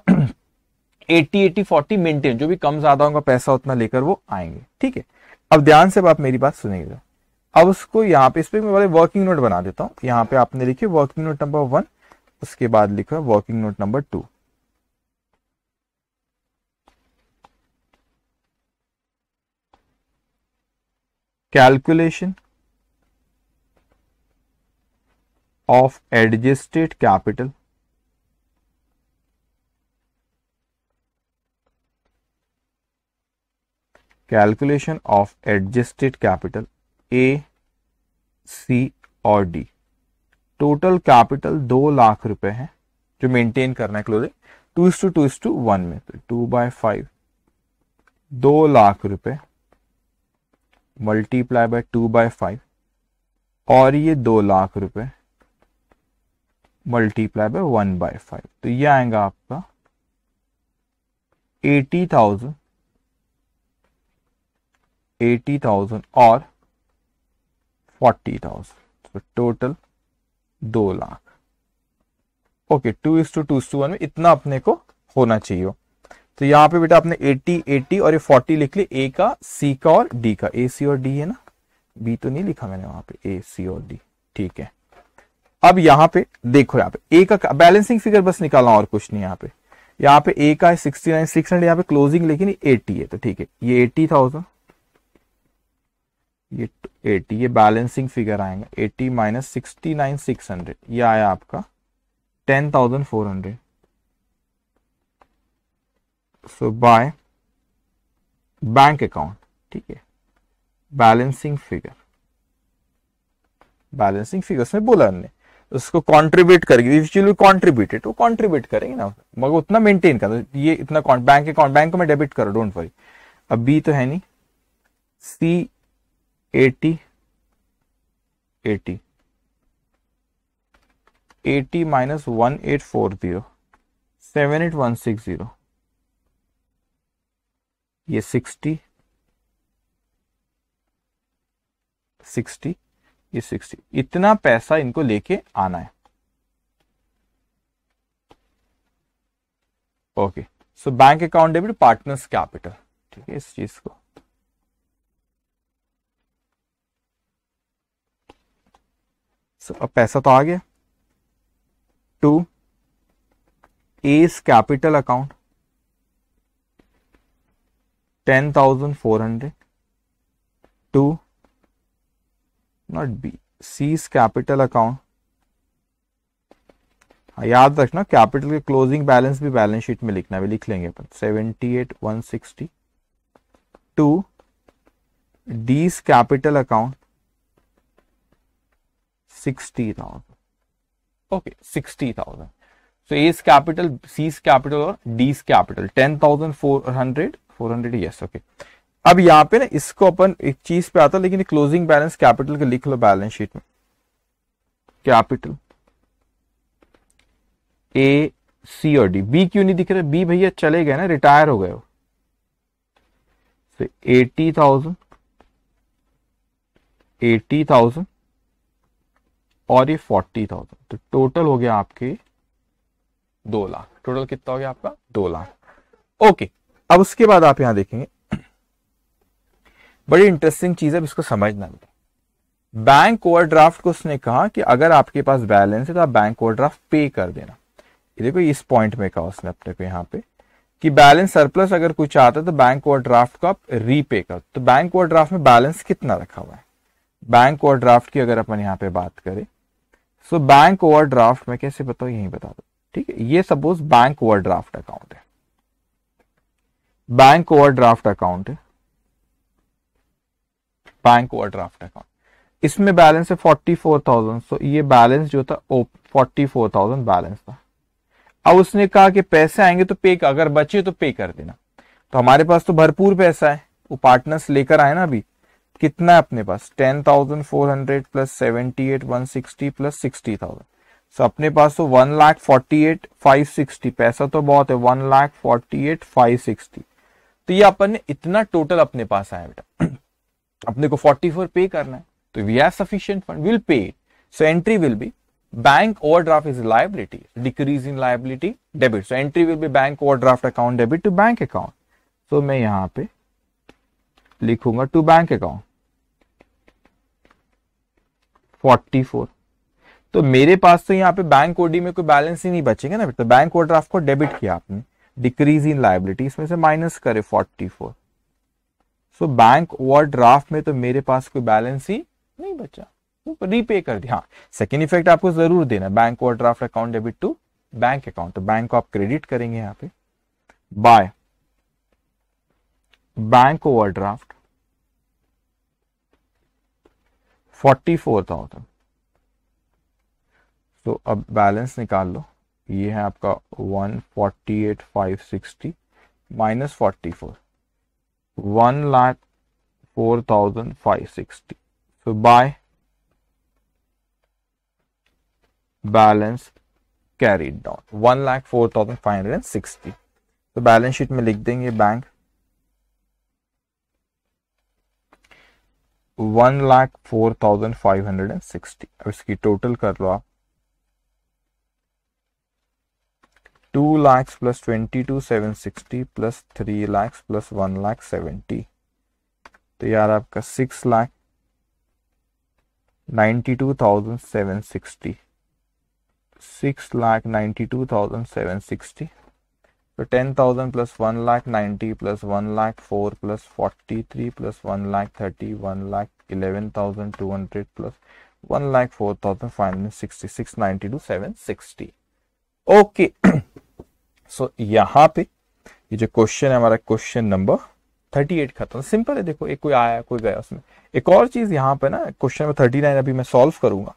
एटी एटी फोर्टी मेंटेन जो भी कम ज्यादा होगा पैसा उतना लेकर वो आएंगे ठीक है अब ध्यान से आप मेरी बात सुनेंगे अब उसको यहाँ पे इस पर मैं वर्किंग नोट बना देता हूँ यहाँ पे आपने लिखी वर्किंग नोट नंबर वन उसके बाद लिखा working note number two calculation of adjusted capital calculation of adjusted capital A C और डी टोटल कैपिटल दो लाख रुपए है जो मेंटेन करना है closing two is to two is to one में तो टू बाय फाइव दो लाख रुपए multiply by two by five और ये दो लाख रुपए multiply by one by five तो ये आएगा आपका एटी थाउजेंड एटी थाउजेंड और फोर्टी थाउजेंड तो टोटल दो लाख okay two is to two is to one में इतना अपने को होना चाहिए तो यहां पे बेटा आपने 80 80 और ये 40 लिख ली ए का सी का और डी का ए सी और डी है ना बी तो नहीं लिखा मैंने वहां पे ए सी और डी ठीक है अब यहां पे देखो यहां पे ए का बैलेंसिंग फिगर बस निकालना और कुछ नहीं यहां पे यहां पे ए का है सिक्सटी नाइन सिक्स हंड्रेड यहाँ पे क्लोजिंग लेकिन एटी है तो ठीक है ये एटी थाउजेंड ये एटी ये बैलेंसिंग फिगर आएगा eighty minus sixty nine six hundred ये आया आपका ten thousand four hundred so by bank account ठीक है बैलेंसिंग फिगर बैलेंसिंग फिगर्स में बोला हमने उसको कंट्रीब्यूट करेगी इफ कंट्रीब्यूटेड वो कंट्रीब्यूट करेगी ना मगर उतना मेंटेन कर ये इतना बैंक अकाउंट बैंक में डेबिट करो डोंट वरी अब बी तो है नहीं C eighty eighty eighty minus one eight four zero seven eight one six zero ये सिक्सटी सिक्सटी ये सिक्सटी इतना पैसा इनको लेके आना है okay so bank account debit partners capital ठीक है इस चीज को so, अब पैसा तो आ गया to A's capital account ten thousand four hundred to not B C capital account याद रखना कैपिटल के क्लोजिंग बैलेंस भी बैलेंस शीट में लिखना भी लिख लेंगे अपन seventy eight one sixty to D's capital account 60,000. Okay, 60,000. So A's capital, C's capital और D's capital. 10,400, 400 yes, okay. अब यहां पे ना इसको अपन एक चीज पे आता लेकिन क्लोजिंग बैलेंस कैपिटल का लिख लो बैलेंस शीट में कैपिटल ए सी और डी बी क्यों नहीं दिख रहा बी भैया चले गए ना रिटायर हो गए हो एटी थाउजेंड एटी थाउजेंड और ये फोर्टी थाउजेंड तो टोटल हो गया आपके दो लाख टोटल कितना हो गया आपका दो लाख ओके अब उसके बाद आप यहां देखेंगे बड़ी इंटरेस्टिंग चीज है इसको समझना भी बैंक ओवरड्राफ्ट को उसने कहा कि अगर आपके पास बैलेंस है तो आप बैंक ओवरड्राफ्ट पे कर देना देखो इस पॉइंट में कहा उसने अपने को यहाँ पे कि बैलेंस सरप्लस अगर कुछ आता है तो बैंक ओवरड्राफ्ट को आप रीपे कर तो बैंक ओवरड्राफ्ट में बैलेंस कितना रखा हुआ है बैंक ओवरड्राफ्ट की अगर अपन यहां पे बात करें सो बैंक ड्राफ्ट में कैसे बताऊ यही बता दो ठीक है ये suppose bank over draft account है बैंक ओवर ड्राफ्ट अकाउंट है बैंक ड्राफ्ट अकाउंट इसमें बैलेंस है फोर्टी फोर थाउजेंड सो ये बैलेंस जो था फोर्टी फोर थाउजेंड बैलेंस था अब उसने कहा कि पैसे आएंगे तो पे अगर बचे तो पे कर देना तो हमारे पास तो भरपूर पैसा है वो पार्टनर्स लेकर आए ना अभी कितना है अपने पास ten thousand four hundred plus seventy eight one sixty plus sixty thousand so अपने पास तो one lakh forty eight five sixty पैसा तो बहुत है one lakh forty eight five sixty तो ये अपन ने इतना टोटल अपने पास आया बेटा <clears throat> अपने को फोर्टी फोर पे करना है तो we have sufficient fund will pay so entry will be bank over overdraft is liability decrease in liability debit so entry will be bank over draft account debit to bank account so मैं यहाँ पे लिखूंगा to bank account 44 तो मेरे पास तो यहाँ पे bank OD में कोई बैलेंस ही नहीं बचेगा ना तो बैंक ओड्राफ्ट को डेबिट किया आपने डिक्रीज इन लाइबिलिटी इसमें से माइनस करे 44 सो बैंक ओवर ड्राफ्ट में तो मेरे पास कोई बैलेंस ही नहीं बचा तो रीपे कर दिया हाँ सेकेंड इफेक्ट आपको जरूर देना bank over draft account debit to bank account तो बैंक को आप क्रेडिट करेंगे यहाँ पे by bank overdraft forty four thousand तो अब बैलेंस निकाल लो ये है आपका one forty eight five sixty minus forty four one lakh four thousand five sixty so by balance carried down one lakh four thousand five hundred and sixty तो balance sheet में लिख देंगे bank one lakh four thousand five hundred and sixty अब इसकी total कर लो आप two lakh plus twenty two seven sixty plus three lakh plus one lakh seventy तो यार आपका six lakh ninety two thousand seven sixty six lakh ninety two thousand seven sixty तो ten thousand plus one lakh ninety plus one lakh four plus forty three plus one lakh thirty one lakh eleven thousand two hundred plus one lakh four thousand five hundred sixty six ninety two seven sixty okay so यहाँ पे ये जो question है हमारा question number thirty eight खत्म simple है देखो एक कोई आया कोई गया उसमें एक और चीज यहाँ पे ना क्वेश्चन नंबर थर्टी नाइन अभी मैं सॉल्व करूंगा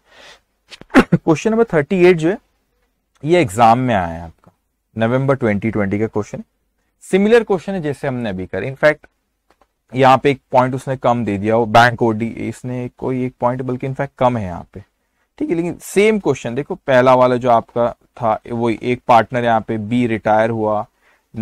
क्वेश्चन नंबर थर्टी एट जो है ये एग्जाम में आया है नवंबर 2020 का क्वेश्चन सिमिलर क्वेश्चन है जैसे हमने अभी करें इनफैक्ट यहाँ पे एक पॉइंट उसने कम दे दिया बैंक ओडी इसने कोई एक पॉइंट बल्कि इनफैक्ट कम है यहाँ पे ठीक है लेकिन सेम क्वेश्चन देखो पहला वाला जो आपका था वो एक पार्टनर यहाँ पे बी रिटायर हुआ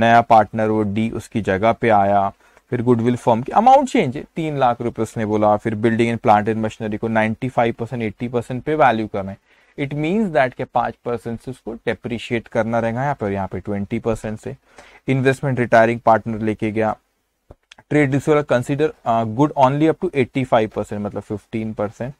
नया पार्टनर वो डी उसकी जगह पे आया फिर गुडविल फर्म की अमाउंट चेंज है तीन लाख रुपए उसने बोला फिर building and plant and machinery को ninety five percent eighty percent पे वैल्यू करें इट मीन्स दैट के पांच परसेंट से उसको डेप्रिशिएट करना रहेगा यहाँ पर यहाँ पे ट्वेंटी परसेंट से इन्वेस्टमेंट रिटायरिंग पार्टनर लेके गया trade receiver consider good only up to eighty five percent मतलब fifteen percent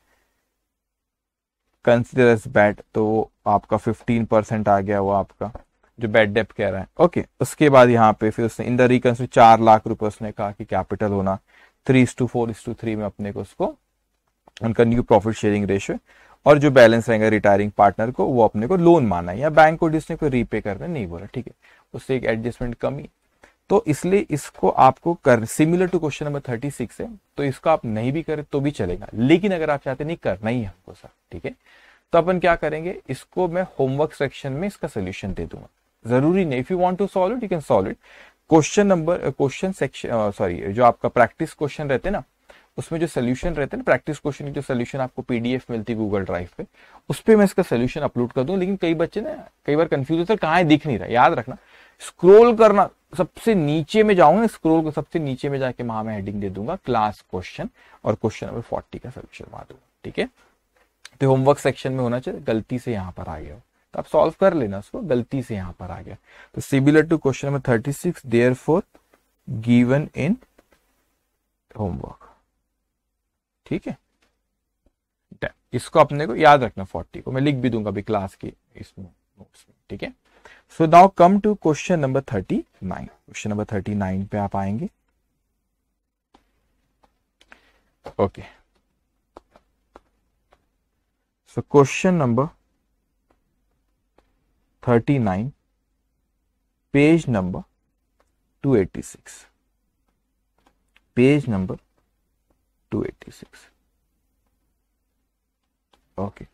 consider as bad तो आपका फिफ्टीन परसेंट आ गया वो आपका जो बैड डेप कह रहा है ओके okay, उसके बाद यहाँ पे फिर उसने इन द रिकन्सिडर चार लाख रुपए उसने कहा कि कैपिटल होना three is to four is to three में अपने को उसको उनका न्यू प्रॉफिट शेयरिंग रेशियो और जो बैलेंस रहेगा रिटायरिंग पार्टनर को वो अपने को लोन माना है या बैंक को जिसने को रीपे करना नहीं बोला ठीक है उससे एक एडजस्टमेंट कमी तो इसलिए इसको आपको कर similar to question number thirty six है तो इसको आप नहीं भी करें तो भी चलेगा लेकिन अगर आप चाहते नहीं करना ही आपको सर ठीक है तो अपन क्या करेंगे इसको मैं होमवर्क सेक्शन में इसका सोल्यूशन दे दूंगा जरूरी नहीं if you want to solve it you can solve it question number question section sorry जो आपका प्रैक्टिस क्वेश्चन रहते हैं ना उसमें जो सोल्यूशन रहते हैं ना प्रैक्टिस क्वेश्चन की जो सोल्यूशन आपको पीडीएफ मिलती है गूगल ड्राइव पे उस पर मैं इसका सोल्यूशन अपलोड कर दूँ लेकिन कई बच्चे ना कई बार कंफ्यूज होते हैं कहाँ दिख नहीं रहा याद रखना स्क्रोल करना सबसे नीचे में जाऊंगा स्क्रोल को सबसे नीचे में जाके वहां मैं हेडिंग दे दूंगा क्लास क्वेश्चन और क्वेश्चन नंबर फोर्टी का सोल्यूशन वहां दूंगा ठीक है तो होमवर्क सेक्शन में होना चाहिए गलती से यहाँ पर आ गया हो तो आप सॉल्व कर लेना उसको गलती से यहाँ पर आ गया तो similar to question number thirty six therefore given in homework ठीक है इसको अपने को याद रखना फोर्टी को मैं लिख भी दूंगा अभी क्लास की इसमें नोट्स में ठीक है so now come to question number thirty nine question number thirty nine पे आप आएंगे okay so question number thirty nine page number two eighty six page number 286 okay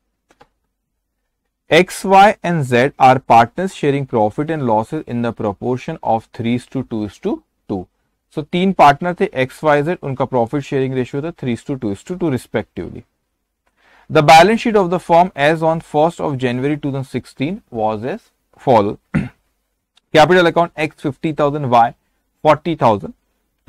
X, Y, and Z are partners sharing profit and losses in the proportion of 3 to 2 to 2. So, partner the X, Y, Z. Unka profit sharing ratio the 3 to 2 to 2 respectively. The balance sheet of the firm as on 1st of January 2016 was as follow. <clears throat> Capital account X 50,000, Y 40,000,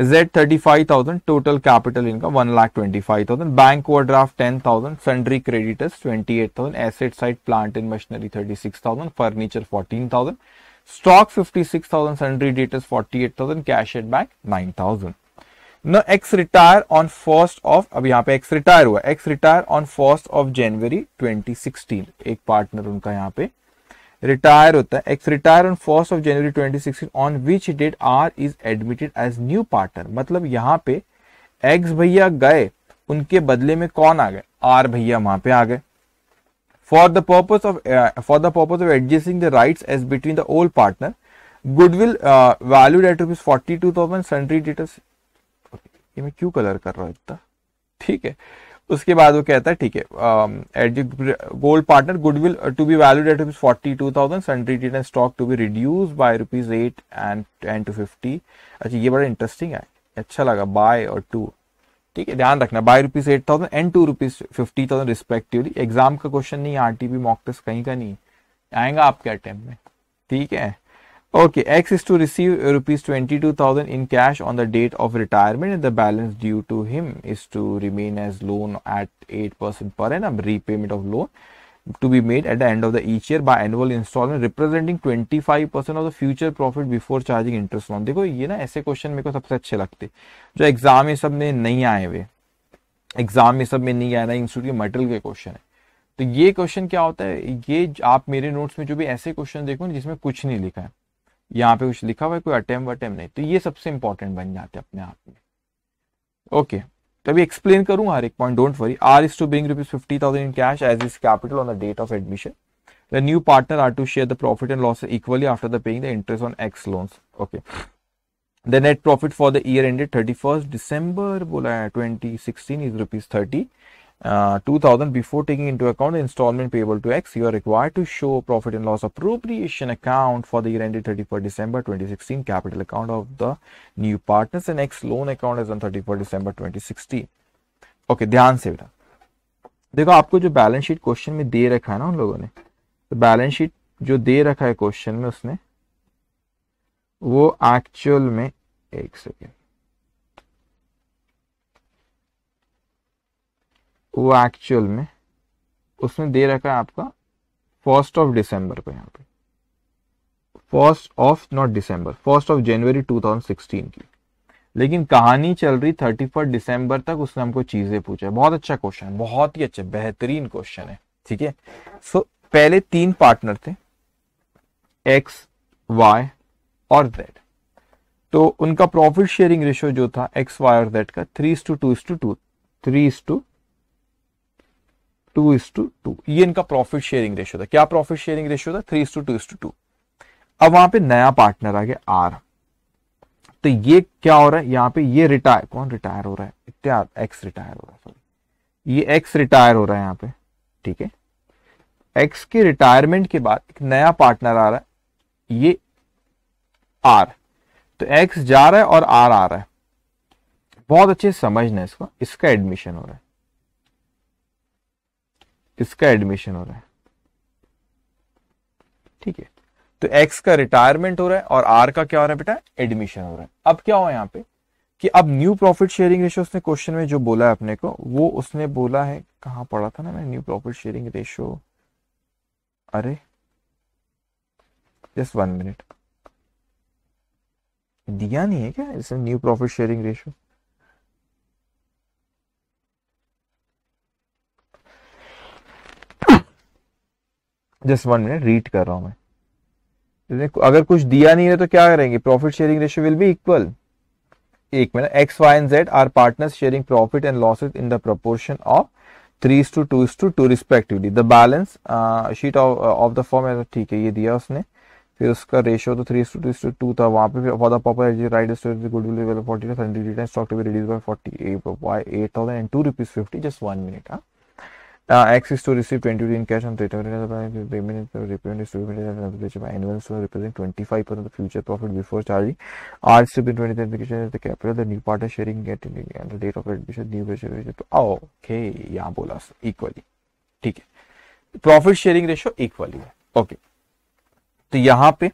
Z thirty five thousand total capital इनका one lakh twenty five thousand bank over draft ten thousand sundry creditors twenty eight thousand asset side plant in machinery thirty six thousand furniture fourteen thousand stock fifty six thousand sundry debtors forty eight thousand cash at bank nine thousand न X retire on first of अब यहाँ पे X retire हुआ X retire on first of January 2016 एक partner उनका यहाँ पे retire होता है X retire on 1st of January 2016 on which date R is admitted as new partner मतलब यहाँ पे एक्स भैया गए उनके बदले में कौन आ गए आर भैया वहां पे आ गए for the purpose of for the purpose of adjusting the right as between the old partner goodwill valued at rupees forty two thousand sundry debtors ये मैं क्यों कलर कर रहा हूं इतना ठीक है उसके बाद वो कहता है ठीक है old partner goodwill to be valued at rupees forty two thousand sundry debtors and stock to be reduce by rupees eight and ten two fifty अच्छा ये बड़ा इंटरेस्टिंग है अच्छा लगा बाय और टू ठीक है ध्यान रखना by rupees eight thousand and two rupees fifty thousand respectively exam का क्वेश्चन नहीं R T P mock test कहीं का नहीं आएगा आपके अटेम्प्ट में ठीक है Okay, X is to receive rupees 22,000 in cash on the date of retirement and the balance due to him is to remain as loan at 8% per annum repayment of loan to be made at the end of the each year by annual installment representing 25% of the future profit before charging interest loan देखो ये ना ऐसे question मेरे को सबसे अच्छे लगते जो एग्जाम में सब में नहीं आए हुए एग्जाम में सब में नहीं आया इंस्टीट्यूट के मेटल के क्वेश्चन है तो ये क्वेश्चन क्या होता है ये आप मेरे नोट्स में जो भी ऐसे क्वेश्चन देखो जिसमें कुछ नहीं लिखा है यहाँ पे कुछ लिखा हुआ है कोई अटेम्प वटेम नहीं तो ये सबसे इंपॉर्टेंट बन जाते हैं अपने आप में ओके तभी एक्सप्लेन करूँ हर एक point don't worry R is to bring rupees fifty thousand in cash as is capital on the date of admission the new partner R to share the profit and loss equally after the paying the interest on X loans okay the net profit for the year ended thirty first December बोला है twenty sixteen is rupees thirty uh, 2000 before taking into account the installment payable to X, you are required to show profit and loss appropriation account for the year ended 31st December 2016 capital account of the new partners and X loan account as on 31st December 2016. Okay okay, ध्यान से बेटा देखो आपको जो balance sheet question में दे रखा है ना उन लोगों ने तो बैलेंस शीट जो दे रखा है क्वेश्चन में उसने वो एक्चुअल में एक सेकेंड वो एक्चुअल में उसमें दे रखा है आपका फर्स्ट ऑफ डिसम्बर को यहाँ पे first of not December first of January 2016 की लेकिन कहानी चल रही थर्टी फर्स्ट डिसम्बर तक उसने हमको चीजें पूछा बहुत अच्छा क्वेश्चन है बहुत ही अच्छा बेहतरीन क्वेश्चन है ठीक है सो पहले तीन पार्टनर थे एक्स वाई और जेड तो उनका प्रॉफिट शेयरिंग रेशियो जो था एक्स वाई और जेड का three two two is to two three two two is to two ये इनका प्रॉफिट शेयरिंग रेशियो था क्या प्रॉफिट शेयरिंग रेशियो था three is to two is to two अब वहां पे नया पार्टनर आ गया आर तो ये क्या हो रहा है यहाँ पे ये रिटायर कौन रिटायर हो रहा है इत्यार एक्स रिटायर हो रहा है सॉरी ये एक्स रिटायर हो रहा है यहाँ पे ठीक है एक्स के रिटायरमेंट के बाद एक नया पार्टनर आ रहा है ये आर तो एक्स जा रहा है और आर आ रहा है बहुत अच्छे समझना इसको इसका एडमिशन हो रहा है इसका एडमिशन हो रहा है ठीक है तो एक्स का रिटायरमेंट हो रहा है और आर का क्या हो रहा है बेटा एडमिशन हो रहा है अब क्या हो यहां पे कि अब न्यू प्रॉफिट शेयरिंग रेशियो उसने क्वेश्चन में जो बोला है अपने को वो उसने बोला है कहां पढ़ा था ना मैं न्यू प्रॉफिट शेयरिंग रेशियो अरे जस्ट वन मिनट दिया नहीं है क्या इसमें new profit sharing ratio just one minute read कर रहा हूं मैं अगर कुछ दिया नहीं है तो क्या करेंगे profit sharing ratio will be equal एक मिनट X Y and Z are partners sharing profit and losses in the proportion of three two to to two respectively the balance sheet of the form है तो ठीक है ये दिया उसने फिर उसका रेशियो तो three two to to two था वहाँ पे for the popular right goodwill forty two hundred stock to be reduce by forty eight thousand and two rupees fifty just one minute हाँ Uh, X is to receive 22 in cash on return payment repayment is to be made as an annual so represent 25% of the future profit before charging. R is to be 20th application as the capital, the new partner sharing get in and the date of admission, new share. Okay, यहाँ बोला equally ठीक है profit sharing ratio equally है okay okay. तो यहाँ पे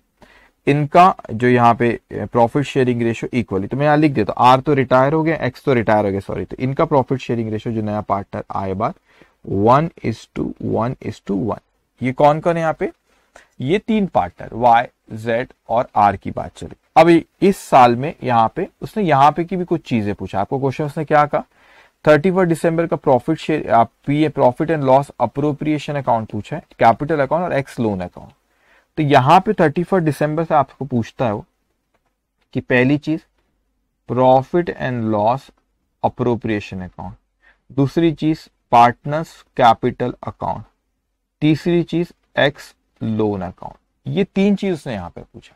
इनका जो यहाँ पे प्रॉफिट शेयरिंग रेशियो इक्वली तो मैं यहाँ लिख देता हूँ आर तो रिटायर हो गया एक्स तो रिटायर हो गया सॉरी तो इनका प्रॉफिट शेयरिंग रेशियो जो नया पार्टनर आए बात one is to one is to one ये कौन कौन है यहाँ पे ये तीन पार्टनर वाई जेड और आर की बात चली अभी इस साल में यहाँ पे उसने यहाँ पे की भी कुछ चीजें पूछा आपको क्वेश्चन उसने क्या कहा थर्टी फर्स्ट डिसंबर का profit share P profit and loss appropriation account पूछा है कैपिटल अकाउंट और एक्स लोन अकाउंट तो यहाँ पे थर्टी फर्स्ट डिसंबर से आपको पूछता है वो कि पहली चीज profit and loss appropriation account दूसरी चीज पार्टनर्स कैपिटल अकाउंट तीसरी चीज एक्स लोन अकाउंट ये तीन चीज उसने यहां पे पूछा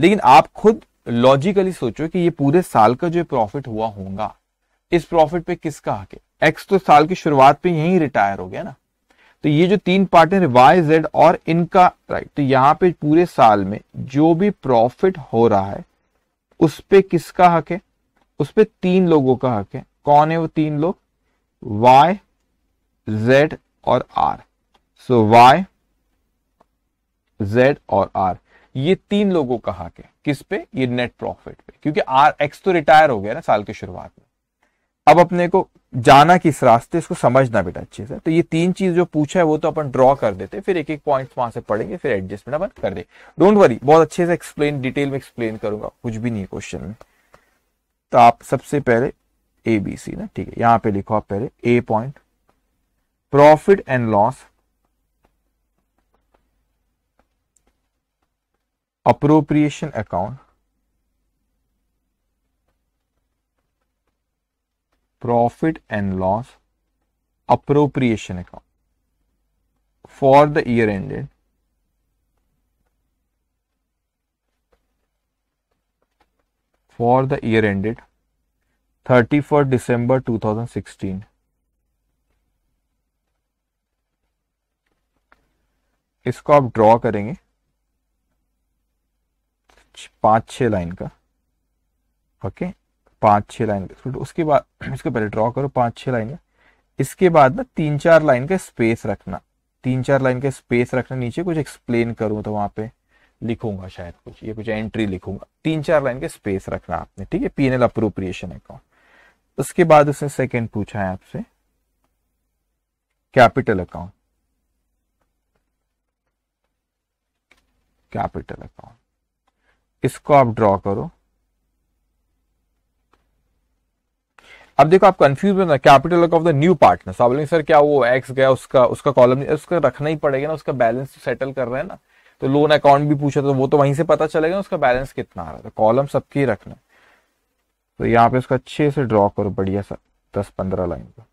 लेकिन आप खुद लॉजिकली सोचो कि ये पूरे साल का जो प्रॉफिट हुआ होगा इस प्रॉफिट पे किसका हक है एक्स तो साल की शुरुआत पे यही रिटायर हो गया ना तो ये जो तीन पार्टनर वाई जेड और इनका राइट तो यहाँ पे पूरे साल में जो भी प्रॉफिट हो रहा है उस पर किसका हक है उस पर तीन लोगों का हक है कौन है वो तीन लोग y, z और r. सो so, y, z और r. ये तीन लोगों का हक है किस पे ये नेट प्रॉफिट पे क्योंकि आर एक्स तो रिटायर हो गया ना साल की शुरुआत में अब अपने को जाना किस रास्ते इसको समझना बेटा अच्छे से तो ये तीन चीज जो पूछा है वो तो अपन ड्रॉ कर देते फिर एक एक पॉइंट वहां से पढ़ेंगे फिर एडजस्टमेंट अपन कर दे डोंट वरी बहुत अच्छे से एक्सप्लेन डिटेल में एक्सप्लेन करूंगा कुछ भी नहीं क्वेश्चन में तो आप सबसे पहले ए बी सी ना ठीक है यहां पे लिखो आप पहले A point profit and loss appropriation account profit and loss appropriation account for the year ended for the year ended thirty first December two thousand sixteen इसको आप ड्रॉ करेंगे पांच छह लाइन का ओके पांच छह लाइन का तो उसके बाद इसको पहले ड्रॉ करो पांच छह लाइन का इसके बाद ना तीन चार लाइन का स्पेस रखना तीन चार लाइन का स्पेस रखना नीचे कुछ एक्सप्लेन करूं तो वहां पे लिखूंगा शायद कुछ ये कुछ एंट्री लिखूंगा तीन चार लाइन का स्पेस रखना आपने ठीक है पीएनएल अप्रोप्रिएशन अकाउंट उसके बाद उसने सेकंड पूछा है आपसे कैपिटल अकाउंट कैपिटल अकाउंट इसको आप ड्रॉ करो अब देखो आप कंफ्यूज में ना capital of the new partner आप बोलेंगे सर क्या वो एक्स गया उसका उसका कॉलम उसका रखना ही पड़ेगा ना उसका बैलेंस सेटल तो कर रहे हैं ना तो लोन अकाउंट भी पूछा तो वो तो वहीं से पता चलेगा उसका बैलेंस कितना आ रहा है तो कॉलम ही रखना तो यहाँ पे इसको अच्छे से ड्रॉ करो बढ़िया सा दस पंद्रह लाइन का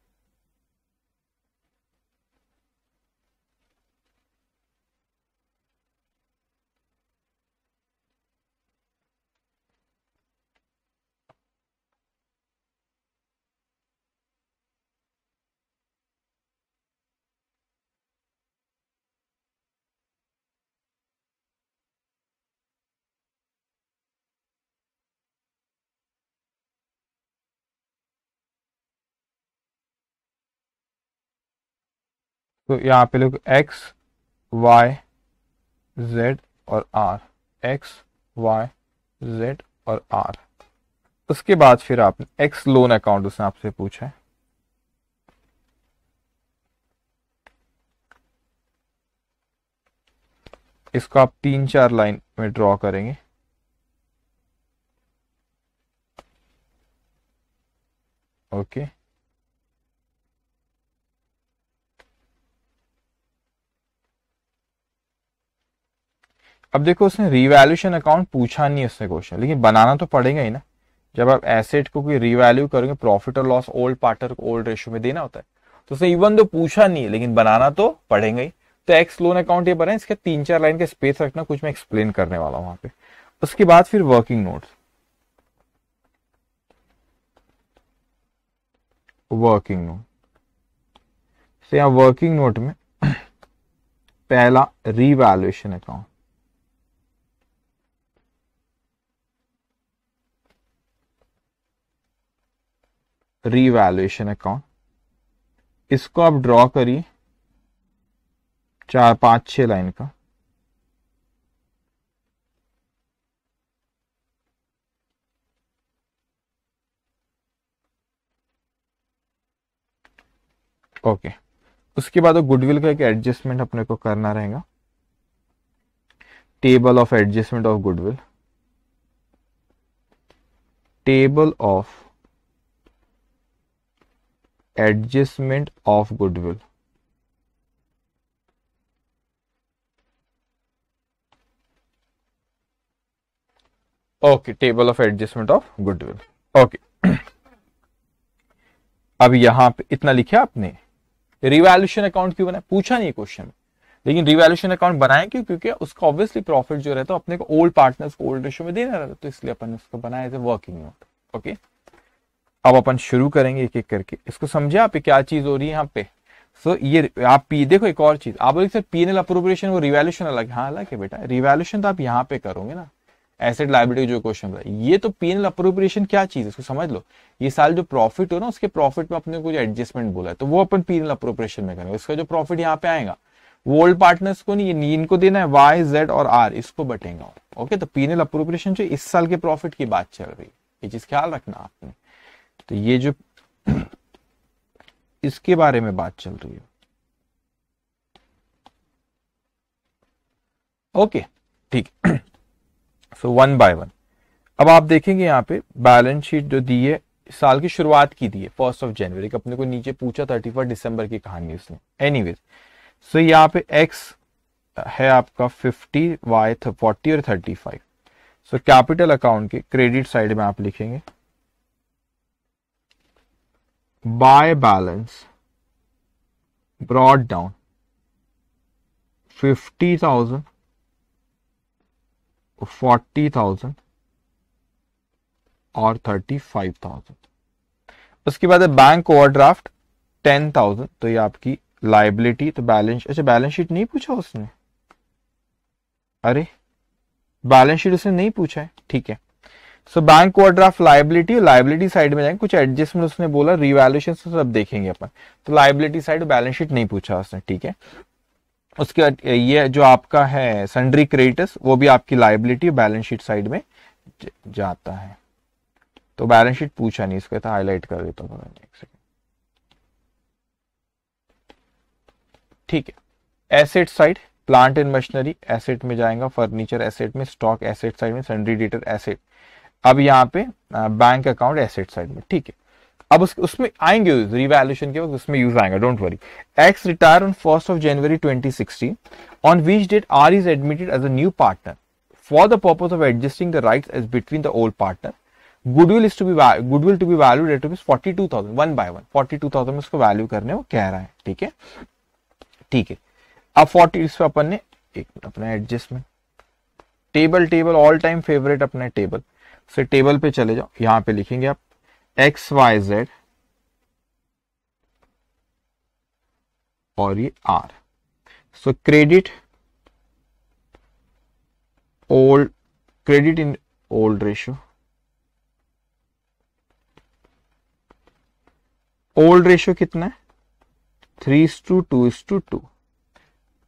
तो यहाँ पे लोग एक्स वाई जेड और आर एक्स वाई जेड और आर उसके बाद फिर आपने एक्स लोन अकाउंट उसने आपसे पूछा है इसको आप तीन चार लाइन में ड्रॉ करेंगे ओके okay. अब देखो उसने रिवैल्यूशन अकाउंट पूछा नहीं उसने क्वेश्चन लेकिन बनाना तो पड़ेगा ही ना जब आप एसेट को कोई रिवैल्यू करोगे प्रॉफिट और लॉस ओल्ड पार्टनर को ओल्ड रेशियो में देना होता है तो उसने इवन तो पूछा नहीं है लेकिन बनाना तो पड़ेगा ही तो एक्स लोन अकाउंट ये बना इसके तीन चार लाइन के स्पेस रखना कुछ मैं एक्सप्लेन करने वाला हूं वहां पे उसके बाद फिर working notes working note working note में <clears throat> पहला रिवैल्यूएशन अकाउंट रीवैल्यूएशन अकाउंट इसको आप ड्रॉ करिए चार पांच छह लाइन का ओके okay. उसके बाद गुडविल का एक एडजस्टमेंट अपने को करना रहेगा table of adjustment of goodwill table of adjustment of goodwill okay table of adjustment of goodwill okay अब यहां पे इतना लिखा आपने रिवैल्यूशन अकाउंट क्यों बनाया पूछा नहीं क्वेश्चन में लेकिन रिवैल्यूशन अकाउंट बनाया क्यों क्योंकि उसका ऑब्वियसली प्रॉफिट जो रहता है अपने को ओल्ड पार्टनर्स को ओल्ड रेशो में देना रहता है तो इसलिए अपन उसको बनाया वर्किंग नोट ओके okay? अब अपन शुरू करेंगे एक एक करके इसको समझे आप क्या चीज हो रही है यहाँ पे सो so, ये आप पी देखो एक और चीज आप बोलिए सर पी एन अप्रोप्रिएशन वो रिवैल्यूशन अलग हाँ अलग है बेटा रिवैल्यूशन तो आप यहाँ पे करोगे ना एसेट लाइब्रेटी जो क्वेश्चन था ये तो पी एन अप्रोप्रिएशन क्या चीज है इसको समझ लो ये साल जो प्रॉफिट हो ना उसके प्रॉफिट में अपने कुछ एडजस्टमेंट बोला है तो वो अपन पी एन अप्रोप्रिएशन में करेंगे उसका जो प्रॉफिट यहाँ पे आएगा वो ओल्ड पार्टनर्स को नहीं इनको देना है वाई जेड और आर इसको बटेगा ओके तो पी एन अप्रोप्रिएशन जो इस साल के प्रॉफिट की बात चल रही है ये चीज ख्याल रखना आपने तो ये जो <clears throat> इसके बारे में बात चल रही है ओके ठीक सो वन बाय वन अब आप देखेंगे यहां पे बैलेंस शीट जो दी है साल की शुरुआत की दी है फर्स्ट ऑफ जनवरी अपने को नीचे पूछा थर्टी फर्स्ट दिसंबर की कहानी उसने एनी वेज सो यहाँ पे एक्स है आपका फिफ्टी वाई फोर्टी और thirty five so capital account के क्रेडिट साइड में आप लिखेंगे ब्रॉड balance brought down 50,000 40,000 और 35,000 उसके बाद है बैंक ओवरड्राफ्ट 10,000 तो ये आपकी लाइबिलिटी तो बैलेंस अच्छा बैलेंस शीट नहीं पूछा उसने अरे बैलेंस शीट उसने नहीं पूछा है ठीक है so bank over draft liability liability side में जाएंगे कुछ एडजस्टमेंट उसने बोला रिवैल्यूशन सब देखेंगे अपन तो लाइबिलिटी साइड बैलेंस शीट नहीं पूछा उसने ठीक है उसके बाद ये जो आपका है सन्ड्री क्रेडिटर्स वो भी आपकी लाइबिलिटी बैलेंस शीट साइड में जाता है तो बैलेंस शीट पूछा नहीं इसको हाईलाइट तो कर देता हूँ ठीक है asset side plant and machinery asset में जाएगा फर्नीचर एसेट में स्टॉक एसेट साइड में सन्ड्री डेटर एसेट अब यहाँ पे बैंक अकाउंट एसेट साइड में ठीक है अब उस, उसमें आएंगे रिवैल्यूशन के वक्त उसमें यूज आएगा don't worry X retire on first of January 2016 on which date R is admitted as a new partner for the purpose of adjusting the right as between the old partner goodwill is to be goodwill to be valued at rupees forty two thousand one by one forty two thousand में उसको value करने वो कह रहा है ठीक है ठीक है अब फोर्टी इस पर अपन ने एक अपना adjustment table table all time favourite अपना टेबल से टेबल पे चले जाओ यहां पे लिखेंगे आप एक्स वाई जेड और ये R so credit old credit in old ratio old ratio कितना है three is to two is to two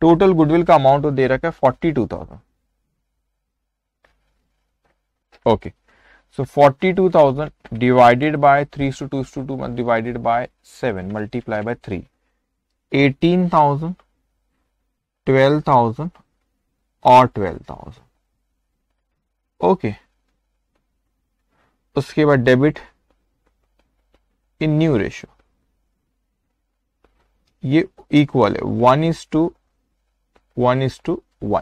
total goodwill का अमाउंट तो दे रखा है forty two thousand okay so forty two thousand divided by three two to two divided by seven multiply by three eighteen thousand twelve thousand और twelve thousand okay उसके बाद debit in new ratio ये equal है one is to one is to one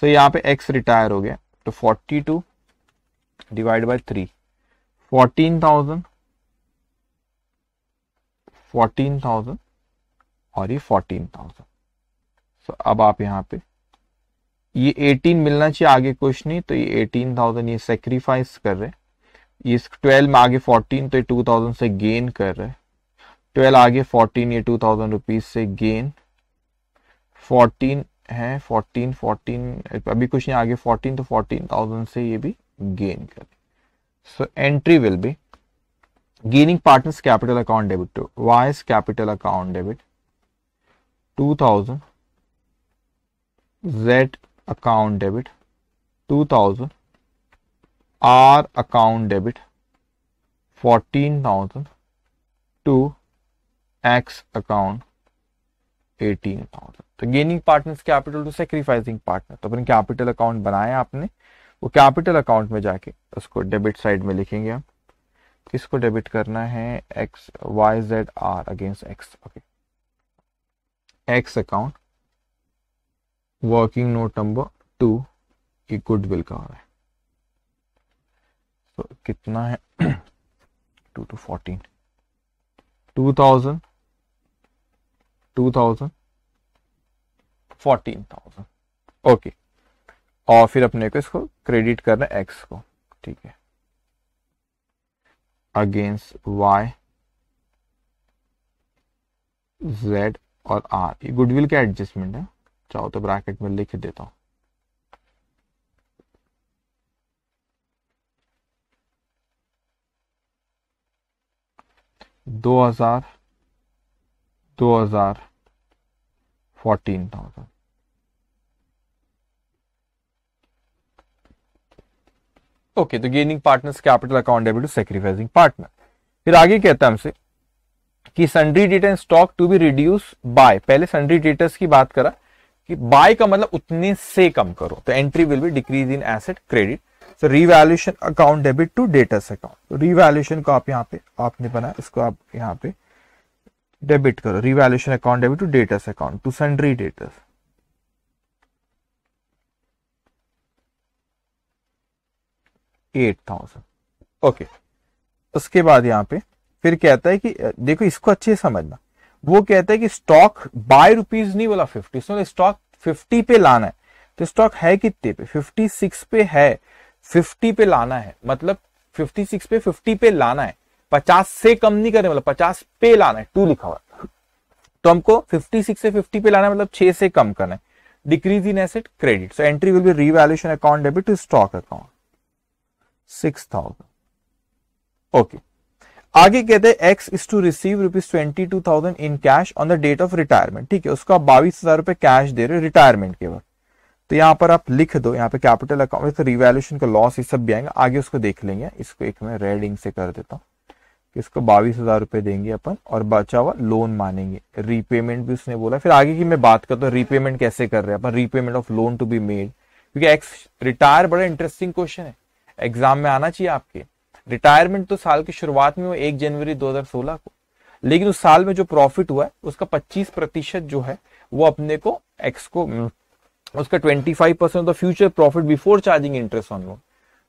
so यहां पे X retire हो गया तो forty two divide by three fourteen thousand fourteen thousand और ये फोर्टीन थाउजेंड सो अब आप यहाँ पे ये एटीन मिलना चाहिए आगे कुछ नहीं तो ये एटीन थाउजेंड ये सेक्रीफाइस कर रहे ये ट्वेल्व में आगे फोर्टीन तो ये टू थाउजेंड से गेन कर रहे ट्वेल्व आगे फोर्टीन ये टू थाउजेंड रुपीज से गेन फोर्टीन है फोर्टीन फोर्टीन अभी कुछ नहीं आगे फोर्टीन तो फोर्टीन थाउजेंड से ये भी गेन करें so entry will be gaining partners capital account debit to Y's capital account debit to thousand Z account debit to thousand R account debit fourteen thousand to X account eighteen thousand तो gaining partners capital to sacrificing partner तो अपने capital account बनाया आपने वो capital account में जाके उसको debit side में लिखेंगे आप किसको डेबिट करना है X Y Z R against X okay X account working note number two ये गुडविल का है तो कितना है two two fourteen two thousand two thousand fourteen thousand okay और फिर अपने को इसको क्रेडिट करना है एक्स को ठीक है अगेंस्ट वाई जेड और आर ये गुडविल का एडजस्टमेंट है चाहो तो ब्रैकेट में लिख देता हूं दो हजार दो हजार फोर्टीन थाउजेंड ओके तो gaining partners capital account debit to sacrificing partner फिर आगे कहता है हमसे कि सन्ड्री डेटा and stock to be reduce by पहले सन्ड्री डेटर्स की बात करा कि बाय का मतलब उतने से कम करो तो entry will be decrease in asset credit so revaluation account debit to debtors account तो रिवैल्यूशन को आप यहाँ पे आपने बनाया इसको आप यहाँ पे डेबिट करो revaluation account debit to debtors account to sundry debtors eight thousand okay उसके बाद यहां पे फिर कहता है कि देखो इसको अच्छे से समझना वो कहता है कि स्टॉक बाय रुपीज नहीं बोला फिफ्टी इसमें स्टॉक फिफ्टी पे लाना है तो स्टॉक है कितने पे फिफ्टी सिक्स पे है फिफ्टी पे लाना है मतलब फिफ्टी सिक्स पे फिफ्टी पे लाना है पचास से कम नहीं करने मतलब पचास पे लाना है टू लिखा हुआ तो हमको फिफ्टी सिक्स से फिफ्टी पे लाना है मतलब छह से कम करना है decrease in asset credit so entry will be revaluation account debit to stock account six thousand okay आगे कहते हैं X is to receive rupees twenty two thousand in cash on the date of retirement ठीक है उसको आप बाईस हजार रुपए कैश दे रहे हो रिटायरमेंट के वक्त तो यहां पर आप लिख दो यहां पे कैपिटल अकाउंट रिवेल्यूशन का लॉस ये सब भी आएंगे आगे उसको देख लेंगे इसको एक मैं रेड इंक से कर देता हूं कि इसको बाईस हजार रुपए देंगे अपन और बचा हुआ लोन मानेंगे रीपेमेंट भी उसने बोला फिर आगे की मैं बात करता हूँ रीपेमेंट कैसे कर रहे हैं अपन repayment of loan to be made क्योंकि एक्स रिटायर बड़ा इंटरेस्टिंग क्वेश्चन है एग्जाम में आना चाहिए आपके रिटायरमेंट तो साल की शुरुआत में हो एक जनवरी 2016 को लेकिन उस साल में जो प्रॉफिट हुआ है उसका 25 प्रतिशत जो है वो अपने को एक्स को हम्म, उसका 25 percent of future profit before charging interest on loan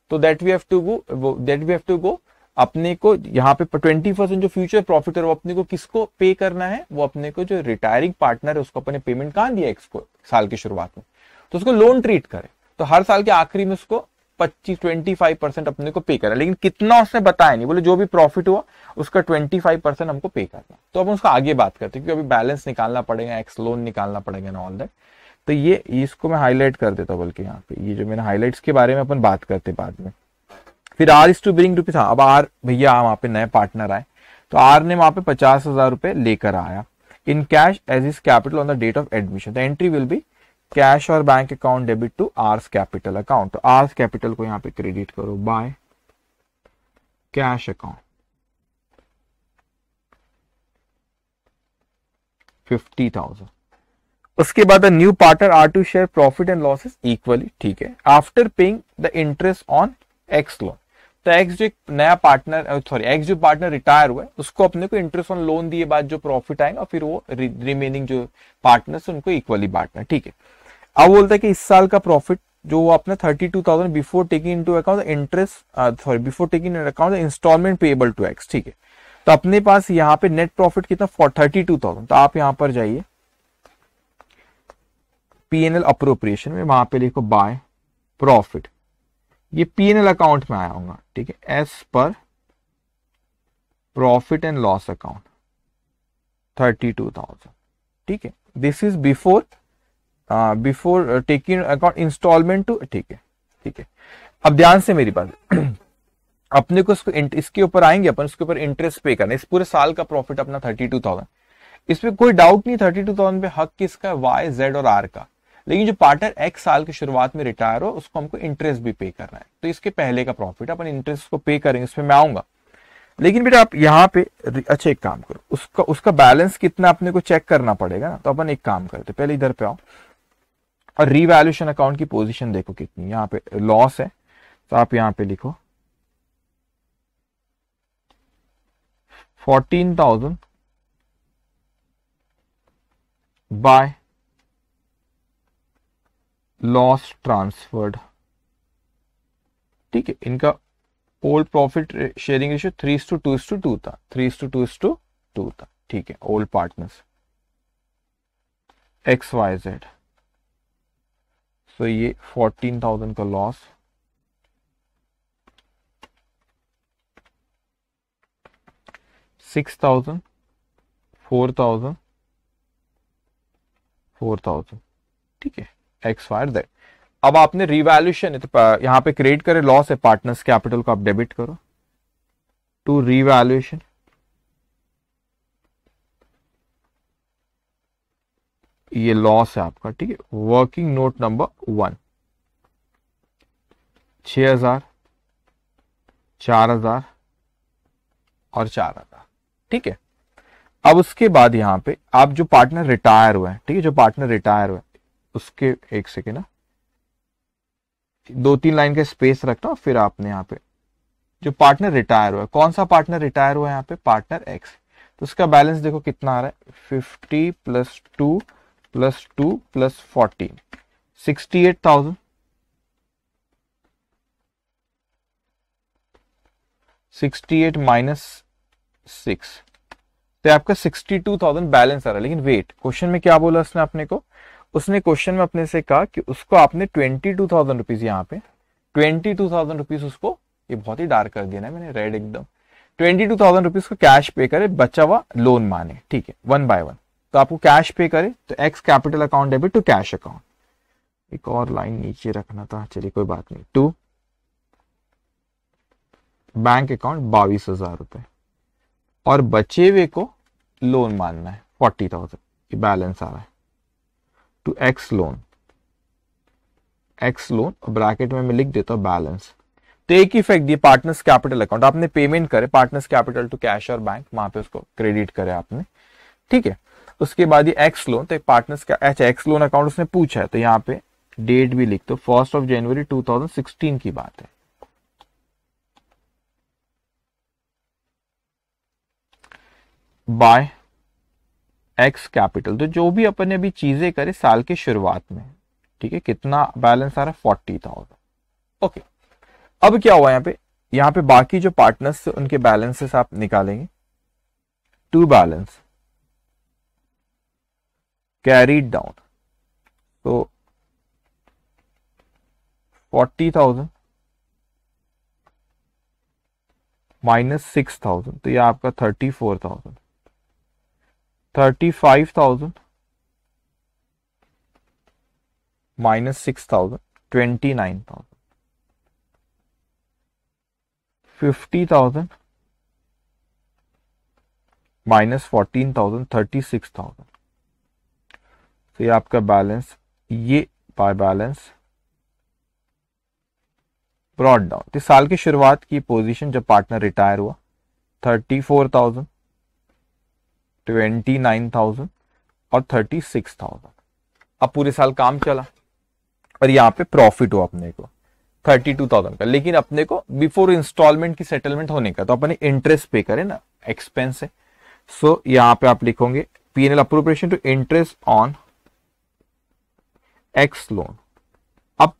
तो that we have to go that we have to go अपने को यहाँ पे ट्वेंटी परसेंट जो फ्यूचर प्रॉफिट है वो अपने को किसको पे करना है वो अपने को जो रिटायरिंग पार्टनर है उसको अपने पेमेंट कहां दिया एक्स को साल की शुरुआत में तो उसको लोन ट्रीट करें तो हर साल के आखिरी में उसको पच्चीस ट्वेंटी फाइव परसेंट अपने को पे करना लेकिन कितना उसने बताया नहीं बोले जो भी प्रॉफिट हुआ उसका ट्वेंटी फाइव परसेंट हमको पे करना तो अब उसका आगे बात करते हैं क्योंकि अभी बैलेंस निकालना पड़ेगा एक्स लोन निकालना पड़ेगा ना ऑल दैट तो ये इसको मैं हाईलाइट कर देता बोल के यहाँ पे ये जो मैंने हाईलाइट्स के बारे में अपन बात करते बाद में फिर R is to bring rupees अब आर भैया वहां पे नए पार्टनर आए तो आर ने वहां पे पचास हजार रुपए लेकर आया in cash as is capital on the date of admission the entry will be cash और bank account debit to R's capital account तो आर्स कैपिटल को यहां पे क्रेडिट करो by cash account fifty thousand उसके बाद new partner R to share profit and losses equally ठीक है after paying the interest on X loan तो एक्स जो एक नया पार्टनर सॉरी एक्स जो पार्टनर रिटायर हुआ है उसको अपने को इंटरेस्ट ऑन लोन दिए बाद जो प्रॉफिट आएगा फिर वो रिमेनिंग जो पार्टनर्स उनको इक्वली बांटना ठीक है अब बोलता है कि इस साल का प्रॉफिट जो वो अपना thirty two thousand before taking into account interest sorry before taking in account installment payable to X ठीक है तो अपने पास यहाँ पे नेट प्रॉफिट कितना थर्टी टू थाउजेंड तो आप यहाँ पर जाइए पीएनएल अप्रोप्रिएशन में वहां पे लिखो बाय प्रॉफिट ये एल अकाउंट में आया होगा ठीक है as per profit and loss account thirty two thousand ठीक है this is before before taking account installment two ठीक है ठीक है अब ध्यान से मेरी बात <clears throat> अपने को इसको इसके ऊपर आएंगे अपन इसके ऊपर इंटरेस्ट पे करना इस पूरे साल का प्रॉफिट अपना थर्टी टू थाउजेंड इसमें कोई डाउट नहीं थर्टी टू थाउजेंड पे हक किसका वाई जेड और आर का लेकिन जो पार्टनर एक साल की शुरुआत में रिटायर हो उसको हमको इंटरेस्ट भी पे करना है तो इसके पहले का प्रॉफिट अपन इंटरेस्ट को पे करेंगे उसमें मैं आऊंगा लेकिन बेटा आप यहाँ पे अच्छा एक काम करो उसका उसका बैलेंस कितना अपने को चेक करना पड़ेगा ना तो अपन एक काम करते पहले इधर पे आओ और रिवैल्यूशन अकाउंट की पोजीशन देखो कितनी यहाँ पे लॉस है तो आप यहाँ पे लिखो fourteen thousand by loss transferred ठीक है इनका old profit sharing ratio three two to to two था three two to to two था ठीक है old partners X Y Z so ये फोर्टीन थाउजेंड का loss six thousand four thousand four thousand ठीक है एक्स वायर जेड अब आपने रिवैल्यूशन यहां पे क्रिएट करे लॉस है पार्टनर्स कैपिटल को आप डेबिट करो टू रिवैल्यूएशन ये लॉस है आपका ठीक है वर्किंग नोट नंबर वन छ हजार चार हजार और चार हजार ठीक है अब उसके बाद यहां पे आप जो पार्टनर रिटायर हुए हैं ठीक है जो पार्टनर रिटायर हुए उसके एक सेकेंड ना हाँ। दो तीन लाइन का स्पेस रखता हूं फिर आपने यहां पे जो पार्टनर रिटायर हुआ है कौन सा पार्टनर रिटायर हुआ है यहाँ पे पार्टनर एक्स तो उसका बैलेंस देखो कितना आ रहा है fifty plus two plus two plus fourteen sixty eight thousand sixty eight minus six तो आपका सिक्सटी टू थाउजेंड बैलेंस आ रहा है लेकिन वेट क्वेश्चन में क्या बोला उसने अपने को उसने क्वेश्चन में अपने से कहा कि उसको आपने ट्वेंटी टू थाउजेंड रुपीज यहाँ पे ट्वेंटी टू थाउजेंड रुपीज उसको ये बहुत ही डार्क कर दिया ना मैंने रेड एकदम ट्वेंटी टू थाउजेंड रुपीज को कैश पे करे बचा हुआ लोन माने ठीक है वन बाय वन तो आपको कैश पे करे तो X capital account debit to cash account एक और लाइन नीचे रखना था चलिए कोई बात नहीं टू बैंक अकाउंट बाईस हजार रुपए और बचे हुए को लोन मानना है फोर्टी थाउजेंड बैलेंस आ रहा है to X loan X loan bracket में मैं लिख देता हूं बैलेंस तो एक इफेक्ट दिए पार्टनर्स कैपिटल अकाउंट आपने पेमेंट करे पार्टनर्स कैपिटल टू कैश और बैंक वहां पे उसको क्रेडिट करे आपने ठीक है उसके बाद ये एक्स लोन तो एक पार्टनर्स का अच्छा एक्स लोन अकाउंट उसने पूछा है तो यहाँ पे डेट भी लिख दो फर्स्ट ऑफ जनवरी 2016 की बात है बाय एक्स कैपिटल तो जो भी अपन ने अभी चीजें करे साल के शुरुआत में ठीक है कितना बैलेंस आ रहा है फोर्टी थाउजेंड ओके अब क्या हुआ यहाँ पे यहाँ पे बाकी जो पार्टनर्स उनके बैलेंसेस आप निकालेंगे टू बैलेंस कैरीड डाउन तो forty thousand minus six thousand तो ये आपका thirty four thousand thirty five thousand minus six thousand twenty nine thousand fifty thousand minus fourteen thousand thirty six thousand तो ये आपका बैलेंस ये बाय बैलेंस ब्रॉड डाउन तो साल की शुरुआत की पोजीशन जब पार्टनर रिटायर हुआ thirty four thousand twenty nine thousand और थर्टी सिक्स थाउजेंड अब पूरे साल काम चला और यहाँ पे प्रॉफिट हो अपने को थर्टी टू थाउजेंड का लेकिन अपने को बिफोर इंस्टॉलमेंट की सेटलमेंट होने का तो अपने इंटरेस्ट पे करें ना एक्सपेंस है सो so, यहाँ पे आप लिखोगे PNL appropriation to interest on X loan अब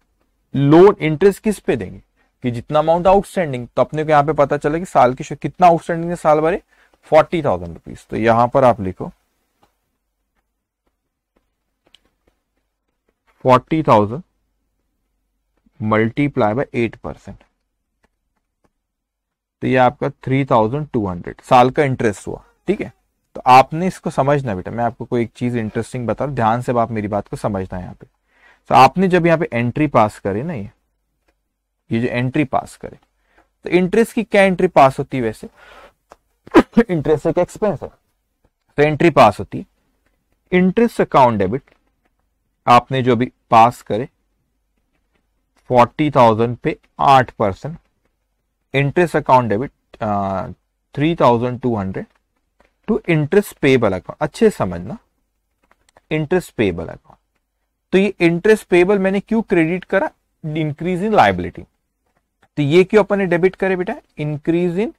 लोन इंटरेस्ट किस पे देंगे कि जितना अमाउंट आउटस्टैंडिंग तो अपने को यहाँ पे पता चला कि साल की कितना आउटस्टैंडिंग है साल भरे फोर्टी थाउजेंड रुपीज तो यहां पर आप लिखो forty thousand multiply by eight percent तो ये आपका थ्री थाउजेंड टू हंड्रेड साल का इंटरेस्ट हुआ ठीक है तो आपने इसको समझना बेटा मैं आपको कोई एक चीज इंटरेस्टिंग बता रहा ध्यान से आप मेरी बात को समझना है यहां पे तो आपने जब यहाँ पे एंट्री पास करे ना ये ये जो एंट्री पास करे तो इंटरेस्ट की क्या एंट्री पास होती है वैसे इंटरेस्ट <coughs> एक एक्सपेंस है तो एंट्री पास होती है इंटरेस्ट अकाउंट डेबिट आपने जो भी पास करे फोर्टी थाउजेंड पे आठ परसेंट interest account debit three thousand two hundred to interest payable account अच्छे समझना इंटरेस्ट पेबल अकाउंट तो ये इंटरेस्ट पेबल मैंने क्यों क्रेडिट करा इंक्रीज इन लाइबिलिटी तो ये क्यों अपने डेबिट करे बेटा इंक्रीज इन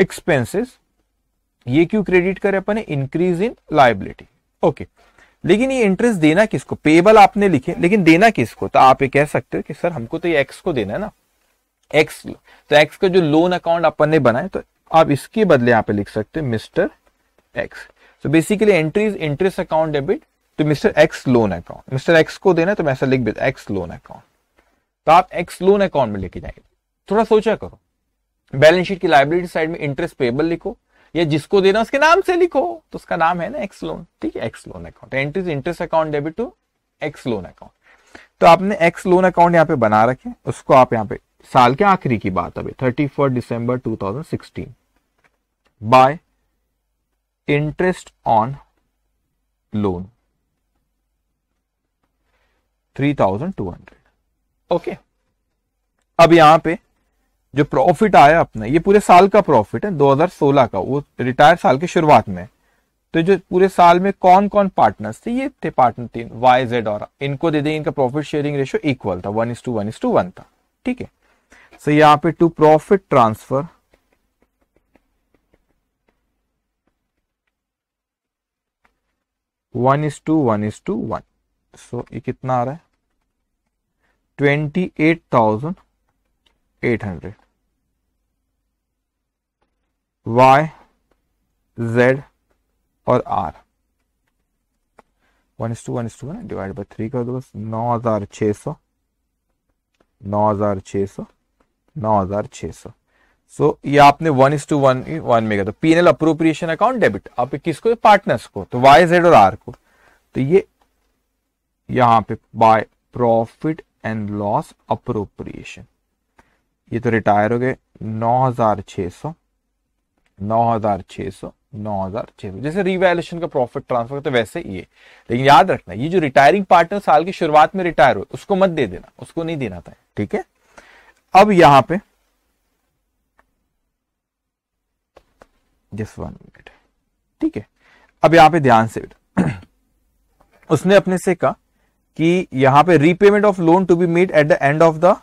एक्सपेंसेस ये क्यों क्रेडिट करे अपन इंक्रीज इन लाइबिलिटी ओके लेकिन ये इंटरेस्ट देना किसको पेबल आपने लिखे लेकिन देना किसको तो आप ये कह सकते हो कि सर हमको तो ये एक्स को देना है ना एक्स तो एक्स का जो लोन अकाउंट अपन ने बनाए तो आप इसके बदले यहां पे लिख सकते हो मिस्टर एक्स तो basically entry is interest account debit तो mister X loan account mister X को देना तो मैं ऐसा लिख देता एक्स लोन अकाउंट तो आप एक्स लोन अकाउंट में लेके जाएंगे थोड़ा सोचा करो बैलेंस शीट की लाइबिलिटी साइड में इंटरेस्ट पेबल लिखो या जिसको देना उसके नाम से लिखो तो उसका नाम है ना एक्स लोन ठीक है X loan account entry interest account debit to X loan account तो आपने एक्स लोन अकाउंट यहाँ पे बना रखे उसको आप यहाँ पे साल के आखिरी की बात अभी thirty first December two thousand sixteen by interest on loan three thousand two hundred okay अब यहां पे जो प्रॉफिट आया अपना ये पूरे साल का प्रॉफिट है 2016 का वो रिटायर साल के शुरुआत में तो जो पूरे साल में कौन कौन पार्टनर्स थे ये थे पार्टनर तीन वाई जेड और इनको दे देंगे इनका प्रॉफिट शेयरिंग रेशियो इक्वल था one is to one is to one था ठीक है सो यहाँ पे to profit transfer one is to one is to one so ये कितना आ रहा है twenty eight thousand eight hundred Y Z और R one is to one is to one divide by three कर दो बस नौ हजार छ सौ नौ हजार छ सौ नौ हजार छ सौ सो ये आपने one is to one one में तो पीएनएल अप्रोप्रिएशन अकाउंट डेबिट आप किसको पार्टनर्स को तो वाई जेड और आर को तो ये यहां पे by profit and loss appropriation ये तो रिटायर हो गए नौ हजार छ सौ 9600 जैसे रिवैल्यूशन का प्रॉफिट ट्रांसफर करते वैसे ये लेकिन याद रखना ये जो रिटायरिंग पार्टनर साल की शुरुआत में रिटायर हो उसको मत दे देना उसको नहीं देना था ठीक है अब यहां पे जस्ट वन मिनट ठीक है अब यहां पे ध्यान से <clears throat> उसने अपने से कहा कि यहां पे repayment of loan to be made at the end of the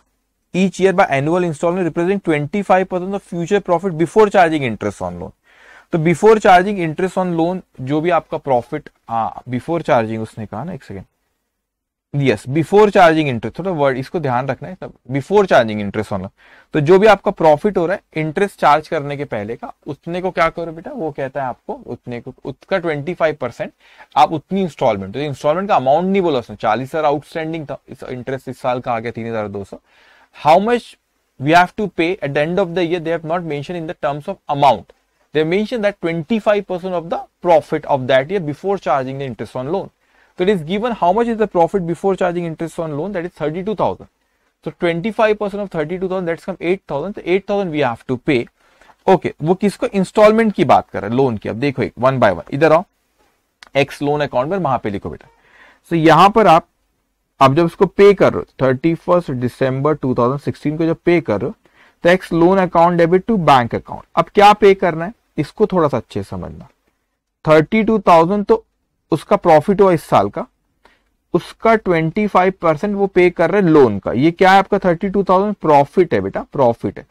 each year by annual installment representing 25% of future profit before charging interest on loan तो before charging interest on loan जो भी आपका प्रॉफिट बिफोर चार्जिंग उसने कहा ना एक second yes before charging interest थोड़ा word इसको ध्यान रखना है before charging interest on loan तो जो भी आपका प्रॉफिट हो रहा है इंटरेस्ट चार्ज करने के पहले का उतने को क्या करो बेटा वो कहता है आपको उतने को उसका ट्वेंटी फाइव परसेंट आप उतनी इंस्टॉलमेंट तो इंस्टॉलमेंट का अमाउंट नहीं बोला उसने चालीस हजार आउटस्टैंडिंग था इंटरेस्ट इस साल का आ गया तीन हजार दो सौ how much we have to pay at the end of the year they have not mentioned in the terms of amount they mentioned that 25% of the profit of that year before charging the interest on loan so it is given how much is the profit before charging interest on loan that is 32000 so 25% of 32000 that's come 8000 so 8000 we have to pay okay okay, वो किसको instalment की बात कर रहे हैं loan की अब देखो एक वन बाय वन इधर आओ एक्स लोन अकाउंट वहां पे लिखो बेटा सो so, यहां पर आप अब जब इसको पे कर रहे हो thirty first December two thousand sixteen को जब पे कर रहे हो X's loan account debit to bank account अब क्या पे करना है इसको थोड़ा सा अच्छे समझना थर्टी टू थाउजेंड तो उसका प्रॉफिट हुआ इस साल का उसका ट्वेंटी फाइव परसेंट वो पे कर रहे लोन का ये क्या है आपका थर्टी टू थाउजेंड प्रॉफिट है बेटा प्रॉफिट है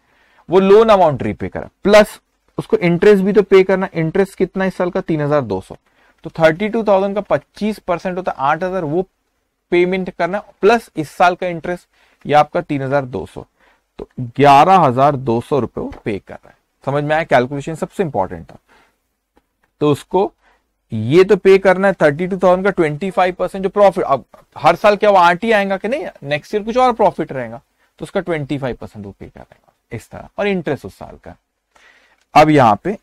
वो लोन अमाउंट रीपे कर रहा है प्लस उसको इंटरेस्ट भी तो पे करना इंटरेस्ट कितना इस साल का तीन हजार दो सौ तो थर्टी टू थाउजेंड का पच्चीस परसेंट होता है आठ हजार वो पेमेंट करना प्लस इस साल का इंटरेस्ट ये आपका तीन हजार दो सौ तो ग्यारह हजार दो सौ रुपए वो पे कर रहा है समझ में आया कैलकुलेशन सबसे इंपॉर्टेंट था तो उसको ये तो पे करना है थर्टी टू थाउजेंड का ट्वेंटी फाइव परसेंट जो प्रॉफिट अब हर साल क्या वो आंटी आएगा कि नहीं नेक्स्ट ईयर कुछ और प्रॉफिट रहेगा तो उसका ट्वेंटी फाइव परसेंट वो पे करेगा इस तरह और इंटरेस्ट उस साल का अब यहां पे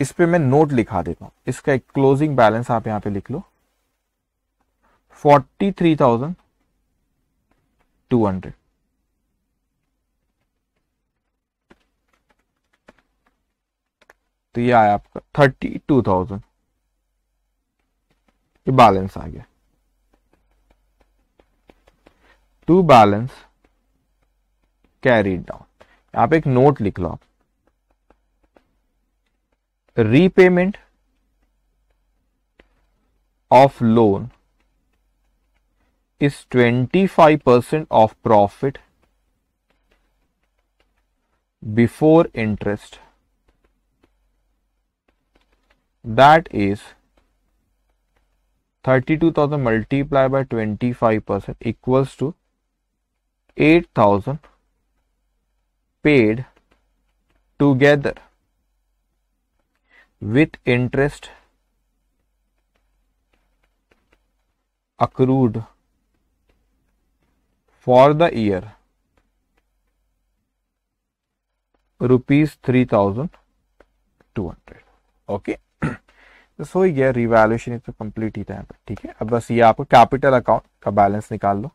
इस पे मैं नोट लिखा देता हूं इसका एक क्लोजिंग बैलेंस आप यहां पे लिख लो 43,200. तो ये आया आपका थर्टी टू थाउजेंड ये बैलेंस आ गया टू बैलेंस कैरी डाउन आप एक नोट लिख लो आप repayment of loan is 25% of profit before interest that is 32,000 multiplied by 25% equals to 8,000 paid together with interest accrued for the year rupees three thousand two hundred okay so ये revaluation तो complete ही था ठीक है अब बस ये आपको capital account का बैलेंस निकाल लो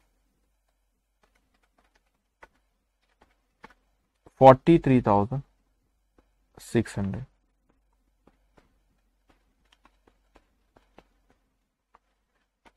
forty three thousand six hundred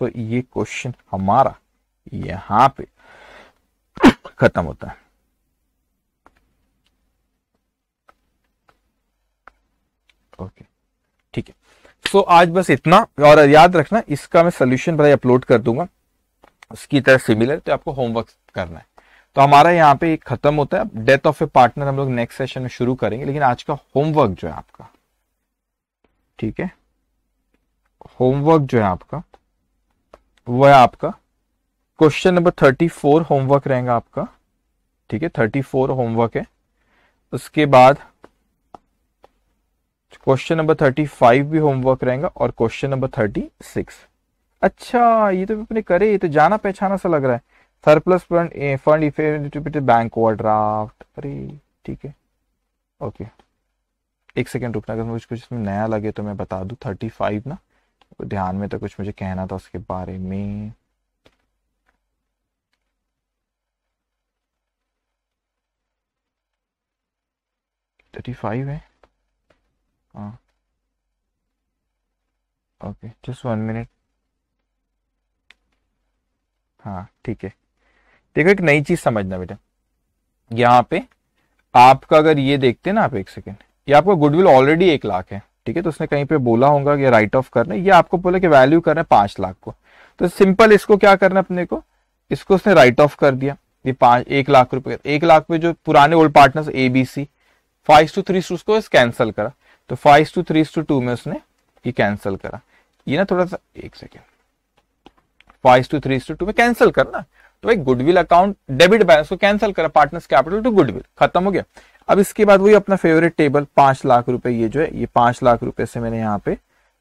तो ये क्वेश्चन हमारा यहां पे खत्म होता है ओके ठीक है सो आज बस इतना और याद रखना इसका मैं सोल्यूशन भाई अपलोड कर दूंगा उसकी तरह सिमिलर तो आपको होमवर्क करना है तो हमारा यहाँ पे एक खत्म होता है डेथ ऑफ ए पार्टनर हम लोग नेक्स्ट सेशन में शुरू करेंगे लेकिन आज का होमवर्क जो है आपका ठीक है होमवर्क जो है आपका वो है आपका question number thirty four homework रहेगा आपका ठीक है थर्टी फोर होमवर्क है उसके बाद क्वेश्चन नंबर थर्टी फाइव भी होमवर्क रहेगा और क्वेश्चन नंबर थर्टी सिक्स अच्छा ये तो अपने करे ये तो जाना पहचाना सा लग रहा है surplus fund fund bank over overdraft अरे ठीक है ओके एक सेकेंड रुकना अगर मुझे कुछ इसमें नया लगे तो मैं बता दू थर्टी फाइव ना ध्यान में तो कुछ मुझे कहना था उसके बारे में थर्टी फाइव है हाँ ओके जस्ट वन मिनट हाँ ठीक है देखो एक नई चीज समझना बेटा यहाँ पे आपका अगर ये देखते ना आप एक सेकेंड ये आपका गुडविल ऑलरेडी एक लाख है ठीक है तो उसने कहीं पे बोला होगा कि राइट ऑफ करना है ये आपको बोला कि वैल्यू करना है पांच लाख को तो सिंपल इसको क्या करना अपने को इसको उसने राइट ऑफ कर दिया ये पांच एक लाख रुपए एक लाख में जो पुराने old partner A B C five two three उसको कैंसिल करा तो five two three two two में उसने ये कैंसिल करा ये ना थोड़ा सा एक second five two three two two में कैंसिल करना तो भाई गुडविल अकाउंट डेबिट बैलेंस को कैंसिल करा पार्टनर्स कैपिटल टू गुडविल खत्म हो गया अब इसके बाद वही अपना फेवरेट टेबल पांच लाख रुपए ये जो है ये पांच लाख रुपए से मैंने यहाँ पे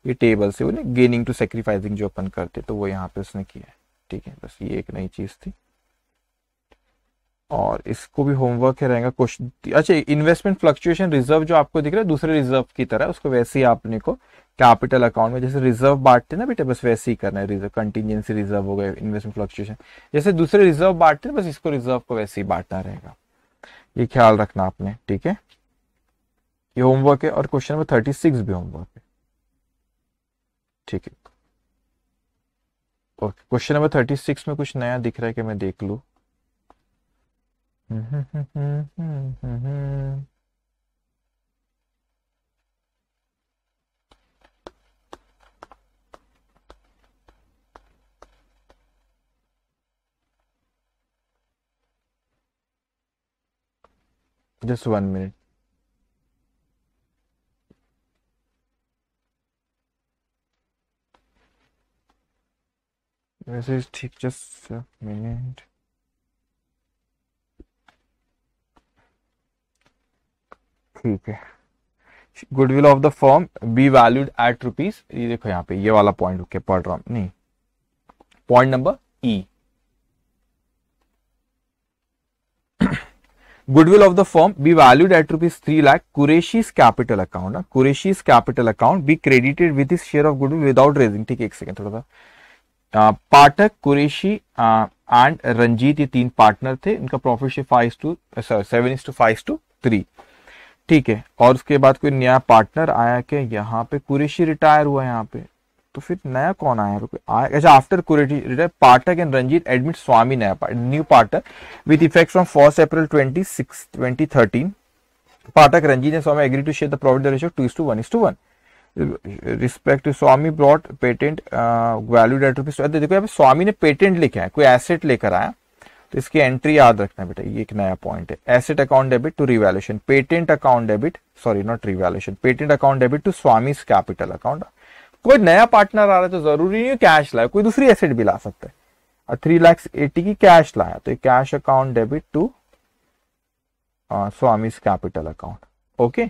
ये टेबल से बोले गेनिंग टू सेक्रीफाइसिंग जो अपन करते तो वो यहाँ पे उसने किया है ठीक है बस ये एक नई चीज थी और इसको भी होमवर्क है रहेगा क्वेश्चन अच्छा इन्वेस्टमेंट फ्लक्चुएशन रिजर्व जो आपको दिख रहा है दूसरे रिजर्व की तरह उसको वैसे ही आपने को कैपिटल अकाउंट में जैसे रिजर्व बांटते ना बेटा बस वैसे ही करना है रिजर्व कंटीजेंसी रिजर्व हो गए इन्वेस्टमेंट फ्लक्चुएशन जैसे दूसरे रिजर्व बांटते ना बस इसको रिजर्व को वैसे ही बांटना रहेगा ये ख्याल रखना आपने ठीक है ये होमवर्क है और क्वेश्चन नंबर थर्टी सिक्स भी होमवर्क है ठीक है okay question number thirty six में कुछ नया दिख रहा है कि मैं देख लू हम्म, हम्म, हम्म, हम्म just one minute वैसे ठीक जस्ट मिनट ठीक है goodwill of the firm be valued at rupees ये देखो यहाँ पे ये वाला पॉइंट पढ़ रहा हूँ नहीं point number E goodwill of the firm be valued at rupees three lakh Qureshi's capital account Qureshi's capital account be credited with his share of goodwill without raising ठीक है एक सेकंड थोड़ा सा पाठक कुरेशी एंड रंजीत ये तीन पार्टनर थे इनका profit share five two sorry seven is to five two three ठीक है और उसके बाद कोई नया पार्टनर आया कि यहाँ पे कुरेशी रिटायर हुआ है यहाँ पे तो फिर नया कौन आया अच्छा after Qureshi Pathak and Ranjit admit Swami नया part, new Pathak with effect from first April twenty six twenty thirteen Pathak Ranjit and Swami agree to share the profit ratio two is to one is to one respect to Swami brought patent valued at rupees देखो यहाँ पे स्वामी ने patent लिखा है कोई asset लेकर आया तो इसकी एंट्री याद रखना बेटा ये एक नया पॉइंट है asset account debit to revaluation patent account debit sorry not revaluation patent account debit to Swami capital account कोई नया पार्टनर आ रहा है तो जरूरी नहीं है कैश लाए कोई दूसरी एसेट भी ला सकता है और थ्री लैक्स एटी की कैश लाया तो cash account debit to Swami capital account okay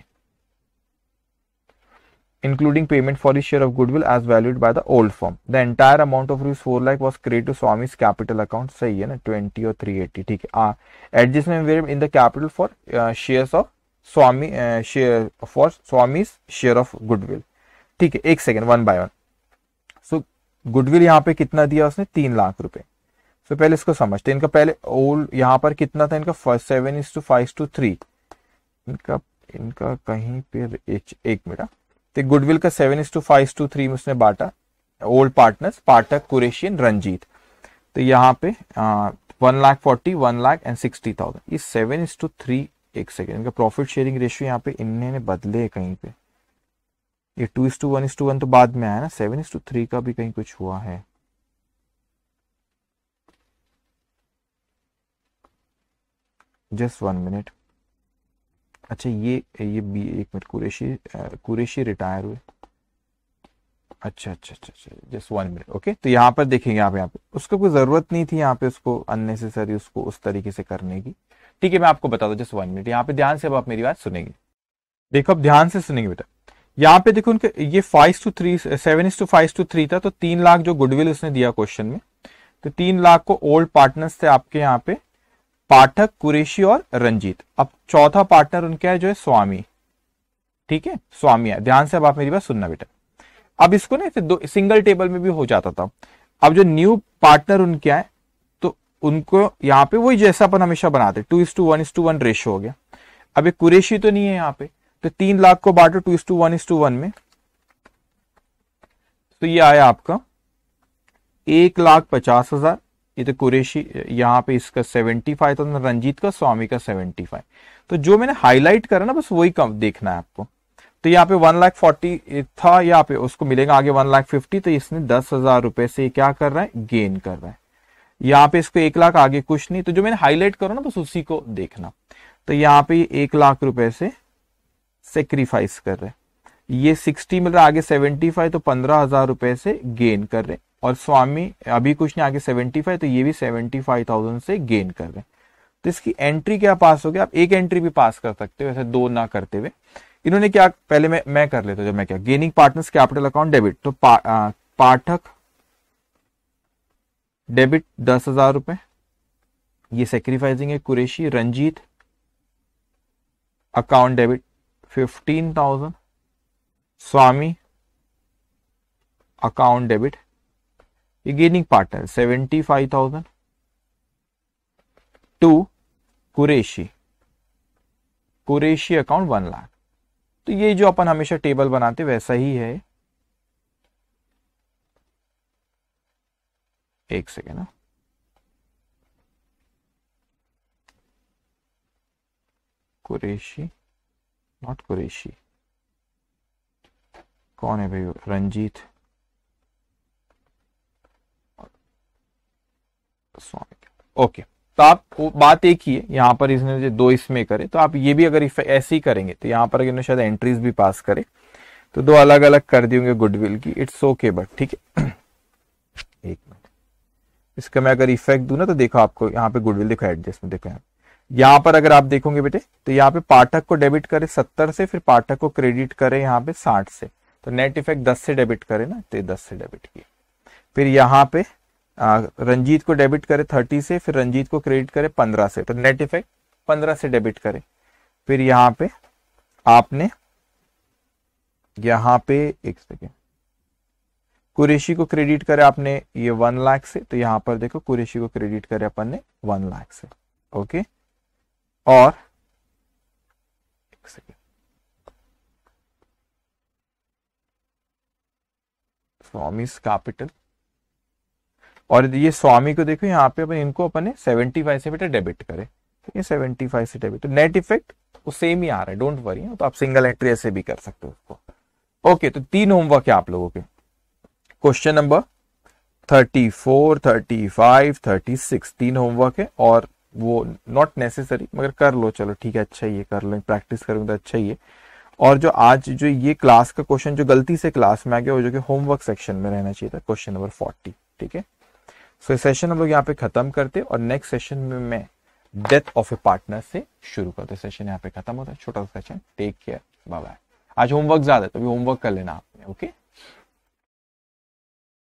including payment for share of goodwill as valued by the old firm the entire amount of rupees four 4 was credited to Swami capital account सही है ना twenty और three eighty ठीक है adjustment were in the capital for share of Swami share for Swami's share of goodwill ठीक है एक second one by one so goodwill यहाँ पे कितना दिया उसने तीन लाख रुपए सो so, पहले इसको समझते इनका पहले ओल्ड यहाँ पर कितना था इनका first seven is to five two three इनका इनका कहीं पे एच एक मिनट हाँ. तो गुडविल का seven is to five two three में उसने बांटा ओल्ड पार्टनर्स पाठक कुरेशियन रंजीत तो यहाँ पे one lakh forty one lakh and sixty thousand ये सेवन इज टू थ्री एक सेकेंड इनका प्रॉफिट शेयरिंग रेशियो यहाँ पे इन्होंने बदले कहीं पे ये two is to one is to one तो बाद में आया ना सेवन इस टू थ्री का भी कहीं कुछ हुआ है जस्ट वन मिनट अच्छा ये ये बी एक मिनट कुरेशी कुरेशी रिटायर हुए अच्छा अच्छा अच्छा अच्छा जस्ट वन मिनट ओके तो यहाँ पर देखेंगे आप यहाँ पे उसको कोई ज़रूरत नहीं थी यहाँ पे उसको अननेसेसरी उसको उस तरीके से करने की ठीक है मैं आपको बता दू जस्ट वन मिनट यहाँ पे ध्यान से अब आप मेरी बात सुनेंगे देखो अब ध्यान से सुनेंगे बेटा यहाँ पे देखो उनके ये five two three seven is to five two three था तो तीन लाख जो गुडविल उसने दिया क्वेश्चन में तो तीन लाख को ओल्ड पार्टनर्स थे आपके यहाँ पे पाठक कुरेशी और रंजीत अब चौथा पार्टनर उनका है जो है स्वामी ठीक है स्वामी है ध्यान से अब आप मेरी बात सुनना बेटा अब इसको ना दो सिंगल टेबल में भी हो जाता था अब जो न्यू पार्टनर उनके आए तो उनको यहाँ पे वही जैसा अपन हमेशा बनाते two is to one is to one ratio हो गया अब ये कुरेशी तो नहीं है यहाँ पे तो तीन लाख को बांटो two is to one is to one में तो ये आया आपका एक लाख पचास हजार ये तो कुरेशी यहां पे इसका सेवेंटी फाइव था रंजीत का स्वामी का सेवेंटी फाइव तो जो मैंने हाईलाइट करा ना बस वही कम देखना है आपको तो यहाँ पे वन लाख फोर्टी था यहाँ पे उसको मिलेगा आगे वन लाख फिफ्टी तो इसने दस हजार रुपए से क्या कर रहा है गेन कर रहा है यहाँ पे इसको एक लाख आगे कुछ नहीं तो जो मैंने हाईलाइट करो ना बस उसी को देखना तो यहाँ पे एक लाख रुपए से सेक्रीफाइस कर रहे हैं ये सिक्सटी मिल रहा आगे फाइव तो पंद्रह हजार रुपए से गेन कर रहे हैं और स्वामी अभी कुछ नहीं आगे सेवेंटी फाइव तो ये भी सेवेंटी फाइव थाउजेंड से गेन कर रहे हैं तो इसकी एंट्री क्या पास हो गया आप एक एंट्री भी पास कर सकते हो ऐसे दो ना करते हुए इन्होंने क्या पहले मैं मैं कर लेता जब मैं क्या gaining partners capital account debit तो पा, आ, पाठक डेबिट दस हजार रुपए ये सेक्रीफाइसिंग है Qureshi Ranjit account debit fifteen thousand Swami account debit seventy five thousand to Qureshi Qureshi account one lakh तो ये जो अपन हमेशा टेबल बनाते वैसा ही है एक सेकेंड ना कुरेशी नॉट कुरेशी कौन है भाई रंजीत ओके तो आप बात एक ही है यहां पर इसने जो दो इसमें करे तो आप ये भी अगर ऐसे ही करेंगे तो यहां पर इन्होंने शायद एंट्रीज भी पास करे तो दो अलग अलग कर दी गुडविल की इट्स ओके बट ठीक है एक मिनट इसका मैं अगर इफेक्ट दू ना तो देखो आपको यहाँ पे गुडविल देखो एडजस्ट में देखो यहाँ यहां पर अगर आप देखोगे बेटे तो यहाँ पे पाठक को डेबिट करे सत्तर से फिर पाठक को क्रेडिट करे यहाँ पे साठ से तो नेट इफेक्ट दस से डेबिट करे ना तो दस से डेबिट किए फिर यहाँ पे रंजीत को डेबिट करे थर्टी से फिर रंजीत को क्रेडिट करे पंद्रह से तो नेट इफेक्ट पंद्रह से डेबिट करे फिर यहाँ पे आपने यहाँ पे एक सेकेंड कुरेशी को क्रेडिट करे आपने ये वन लाख से तो यहाँ पर देखो कुरेशी को क्रेडिट करे अपन ने वन लाख से ओके और एक सेकेंड स्वामी कैपिटल और ये स्वामी को देखो यहां पे अपन इनको अपने 75 सेवेंटी फाइव से बेटा डेबिट करें ठीक है सेवेंटी फाइव से डेबिट तो नेट इफेक्ट वो सेम ही आ रहा है डोंट वरी हाँ, तो आप सिंगल एंट्री ऐसे भी कर सकते हो उसको ओके तो तीन होमवर्क है आप लोगों के question number thirty four thirty five thirty six तीन होमवर्क है और वो नॉट नेसेसरी मगर कर लो चलो ठीक है अच्छा ये कर लो प्रैक्टिस करूँ तो अच्छा ही है और जो आज जो ये क्लास का क्वेश्चन जो गलती से क्लास में आ गया वो जो कि होमवर्क सेक्शन में रहना चाहिए था क्वेश्चन नंबर फोर्टी ठीक है सो सेशन हम लोग यहाँ पे खत्म करते और नेक्स्ट सेशन में मैं डेथ ऑफ ए पार्टनर से शुरू करते सेशन यहाँ पे खत्म होता है छोटा सा session take care bye bye आज होमवर्क ज्यादा है तो होमवर्क कर लेना आपने ओके